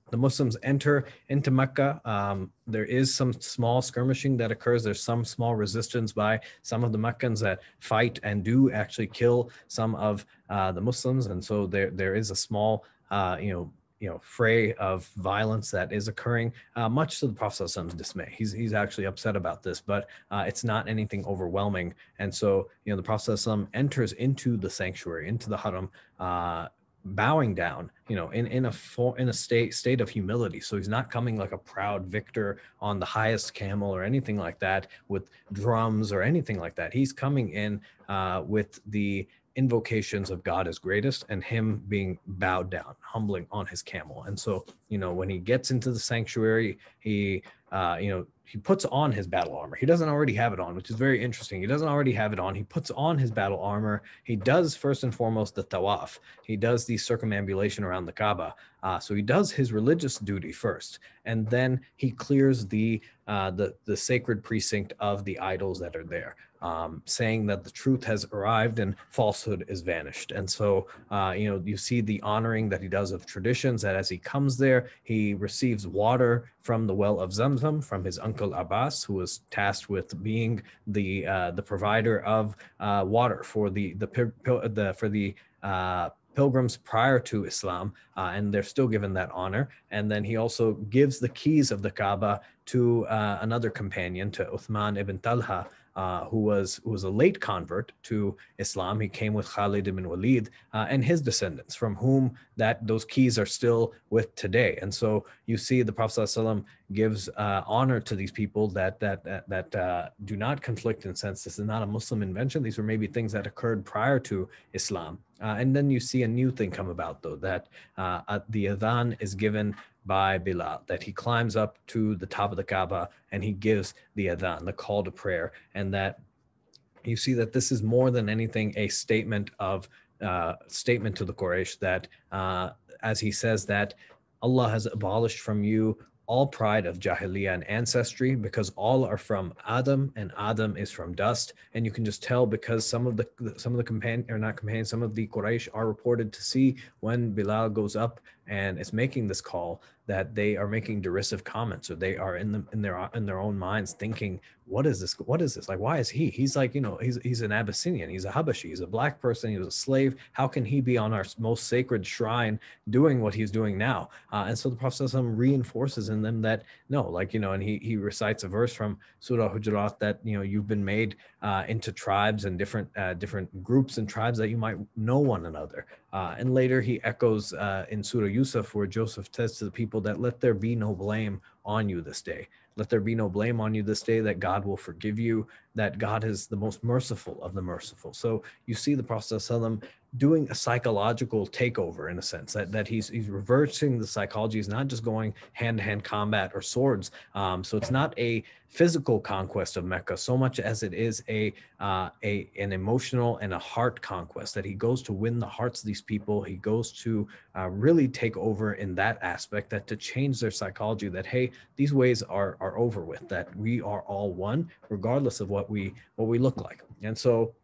S1: the Muslims enter into Mecca. Um, there is some small skirmishing that occurs. There's some small resistance by some of the Meccans that fight and do actually kill some of uh, the Muslims, and so there there is a small uh, you know you know fray of violence that is occurring, uh, much to the Prophet's dismay. He's he's actually upset about this, but uh, it's not anything overwhelming. And so you know the Prophet enters into the sanctuary, into the haram. Uh, bowing down you know in in a for, in a state state of humility so he's not coming like a proud victor on the highest camel or anything like that with drums or anything like that he's coming in uh, with the invocations of God is greatest and him being bowed down, humbling on his camel. And so, you know, when he gets into the sanctuary, he, uh, you know, he puts on his battle armor. He doesn't already have it on, which is very interesting. He doesn't already have it on. He puts on his battle armor. He does first and foremost the tawaf. He does the circumambulation around the Kaaba. Uh, so he does his religious duty first, and then he clears the uh, the the sacred precinct of the idols that are there, um, saying that the truth has arrived and falsehood is vanished. And so uh, you know you see the honoring that he does of traditions. That as he comes there, he receives water from the well of Zamzam from his uncle Uncle Abbas, who was tasked with being the uh, the provider of uh, water for the the, the for the uh, pilgrims prior to Islam, uh, and they're still given that honor. And then he also gives the keys of the Kaaba to uh, another companion, to Uthman ibn Talha, uh, who was who was a late convert to Islam. He came with Khalid ibn Walid uh, and his descendants, from whom that those keys are still with today. And so you see, the Prophet ﷺ gives uh, honor to these people that that that, that uh, do not conflict in sense. This is not a Muslim invention. These were maybe things that occurred prior to Islam uh, and then you see a new thing come about, though, that uh, uh, the adhan is given by Bilal, that he climbs up to the top of the Kaaba and he gives the adhan, the call to prayer, and that you see that this is more than anything a statement of uh, statement to the Quraysh that uh, as he says that Allah has abolished from you all pride of Jahiliyyah and ancestry because all are from Adam and Adam is from dust. And you can just tell because some of the some of the companion or not companion, some of the Quraysh are reported to see when Bilal goes up and it's making this call that they are making derisive comments or they are in the in their in their own minds thinking what is this what is this like why is he he's like you know he's he's an abyssinian he's a habashi he's a black person he was a slave how can he be on our most sacred shrine doing what he's doing now uh, and so the prophet reinforces in them that no like you know and he he recites a verse from surah hujurat that you know you've been made uh, into tribes and different uh, different groups and tribes that you might know one another uh, and later he echoes uh, in Surah Yusuf, where Joseph says to the people that let there be no blame on you this day. Let there be no blame on you this day, that God will forgive you that God is the most merciful of the merciful. So you see the Prophet ﷺ doing a psychological takeover in a sense that, that he's, he's reversing the psychology. He's not just going hand to hand combat or swords. Um, so it's not a physical conquest of Mecca so much as it is a, uh, a an emotional and a heart conquest that he goes to win the hearts of these people. He goes to uh, really take over in that aspect that to change their psychology that, hey, these ways are, are over with, that we are all one, regardless of what what we what we look like and so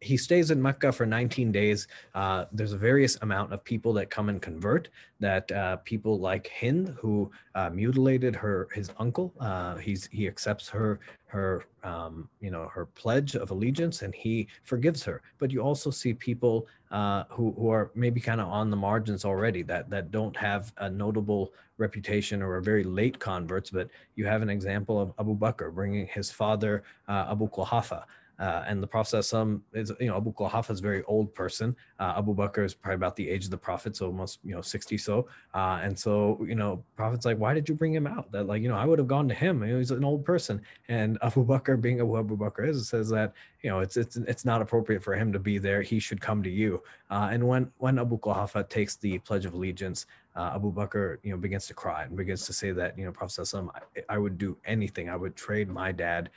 S1: he stays in Mecca for 19 days. Uh, there's a various amount of people that come and convert. That uh, people like Hind, who uh, mutilated her his uncle, uh, he's he accepts her her um, you know her pledge of allegiance and he forgives her. But you also see people uh, who who are maybe kind of on the margins already that that don't have a notable reputation or are very late converts. But you have an example of Abu Bakr bringing his father uh, Abu Quhafa. Uh, and the Prophet some is, you know, Abu Quhafa is a very old person. Uh, Abu Bakr is probably about the age of the Prophet, so almost, you know, 60 so. Uh, and so, you know, Prophet's like, why did you bring him out? That, like, you know, I would have gone to him. You know, he's an old person. And [LAUGHS] Abu Bakr, being who Abu Bakr is, says that, you know, it's, it's, it's not appropriate for him to be there. He should come to you. Uh, and when, when Abu Quhafa takes the Pledge of Allegiance, uh, Abu Bakr, you know, begins to cry and begins to say that, you know, Prophet I, I would do anything. I would trade my dad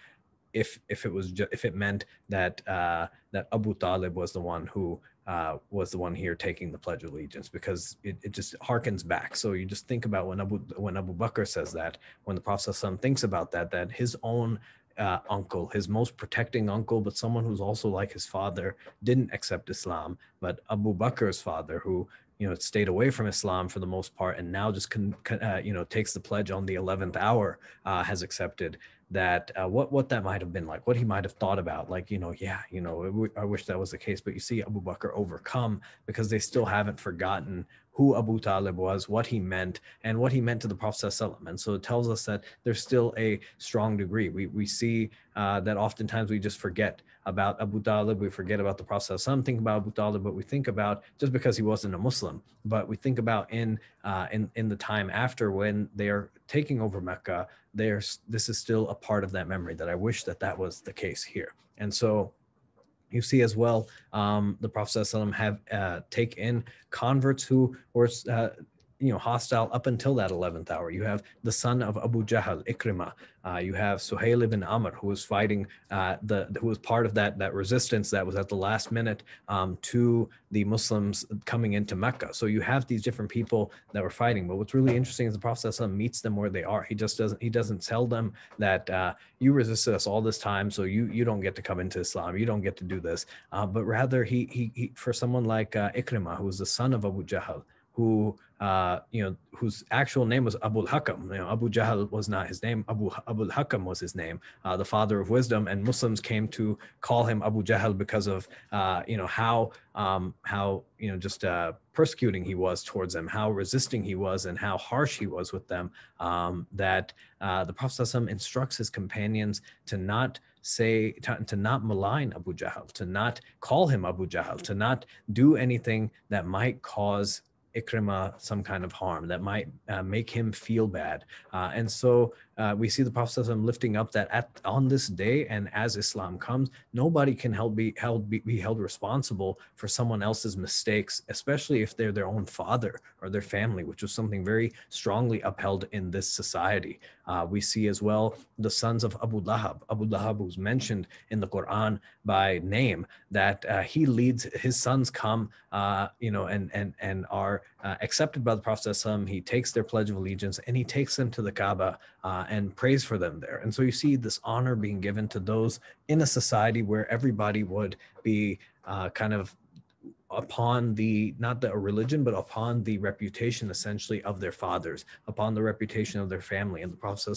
S1: if if it was ju- if it meant that uh, that Abu Talib was the one who uh, was the one here taking the Pledge of Allegiance because it, it just harkens back. So you just think about when Abu when Abu Bakr says that, when the Prophet thinks about that, that his own uh, uncle, his most protecting uncle, but someone who's also like his father, didn't accept Islam. But Abu Bakr's father, who you know stayed away from Islam for the most part, and now just can uh, you know takes the pledge on the eleventh hour, uh, has accepted that uh, what what that might have been like, what he might have thought about, like you know, yeah, you know, I wish that was the case, but you see Abu Bakr overcome because they still haven't forgotten who Abu Talib was, what he meant, and what he meant to the Prophet. And so it tells us that there's still a strong degree. We, we see uh, that oftentimes we just forget about Abu Talib, we forget about the Prophet. Some think about Abu Talib, but we think about just because he wasn't a Muslim, but we think about in, uh, in, in the time after when they are taking over Mecca, there's, this is still a part of that memory that I wish that that was the case here. And so you see as well um, the prophet have uh, take in converts who were uh, you know hostile up until that 11th hour you have the son of abu jahl Ikrima. uh, you have suhail ibn amr who was fighting uh, the who was part of that that resistance that was at the last minute um, to the muslims coming into mecca so you have these different people that were fighting but what's really interesting is the prophet meets them where they are he just doesn't he doesn't tell them that uh, you resisted us all this time so you you don't get to come into islam you don't get to do this uh, but rather he, he, he for someone like uh, who was the son of abu jahl who uh, you know whose actual name was Abu Hakam. You know, Abu Jahl was not his name. Abu Abu Hakam was his name, uh, the father of wisdom. And Muslims came to call him Abu Jahl because of uh, you know how um, how you know just uh, persecuting he was towards them, how resisting he was, and how harsh he was with them. Um, that uh, the Prophet instructs his companions to not say to, to, not malign Abu Jahl, to not call him Abu Jahl, to not do anything that might cause Ikrima some kind of harm that might uh, make him feel bad. Uh, and so uh, we see the Prophet lifting up that at on this day and as Islam comes, nobody can help be held be, be held responsible for someone else's mistakes, especially if they're their own father or their family, which was something very strongly upheld in this society. Uh, we see as well the sons of Abu Lahab. Abu Lahab, who's mentioned in the Quran by name, that uh, he leads his sons come, uh, you know, and and and are uh, accepted by the Prophet he takes their Pledge of Allegiance and he takes them to the Kaaba uh, and prays for them there. And so you see this honor being given to those in a society where everybody would be uh, kind of upon the not the religion but upon the reputation essentially of their fathers upon the reputation of their family and the prophet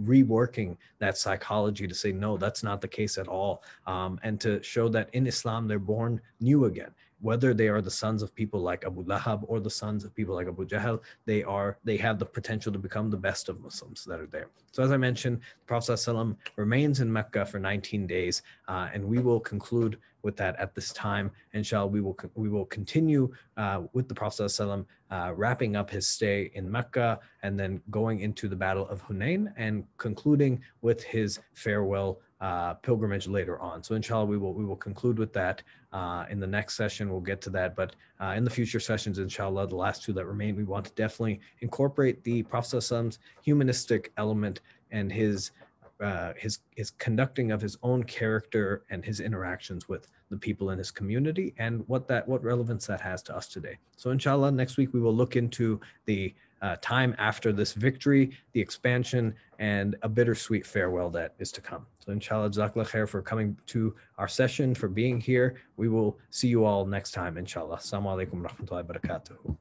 S1: reworking that psychology to say no that's not the case at all um, and to show that in islam they're born new again whether they are the sons of people like Abu Lahab or the sons of people like Abu Jahl, they are they have the potential to become the best of Muslims that are there. So as I mentioned, the Prophet ﷺ remains in Mecca for 19 days, uh, and we will conclude with that at this time. Inshallah, we will we will continue uh, with the Prophet ﷺ, uh, wrapping up his stay in Mecca and then going into the Battle of Hunain and concluding with his farewell uh, pilgrimage later on. So inshallah, we will we will conclude with that uh, in the next session. We'll get to that, but uh, in the future sessions, inshallah, the last two that remain, we want to definitely incorporate the Prophet's humanistic element and his uh, his his conducting of his own character and his interactions with the people in his community and what that what relevance that has to us today. So inshallah, next week we will look into the uh, time after this victory, the expansion, and a bittersweet farewell that is to come. So inshallah, jazakallah khair for coming to our session, for being here. We will see you all next time, inshallah. Assalamu alaikum rahmatullahi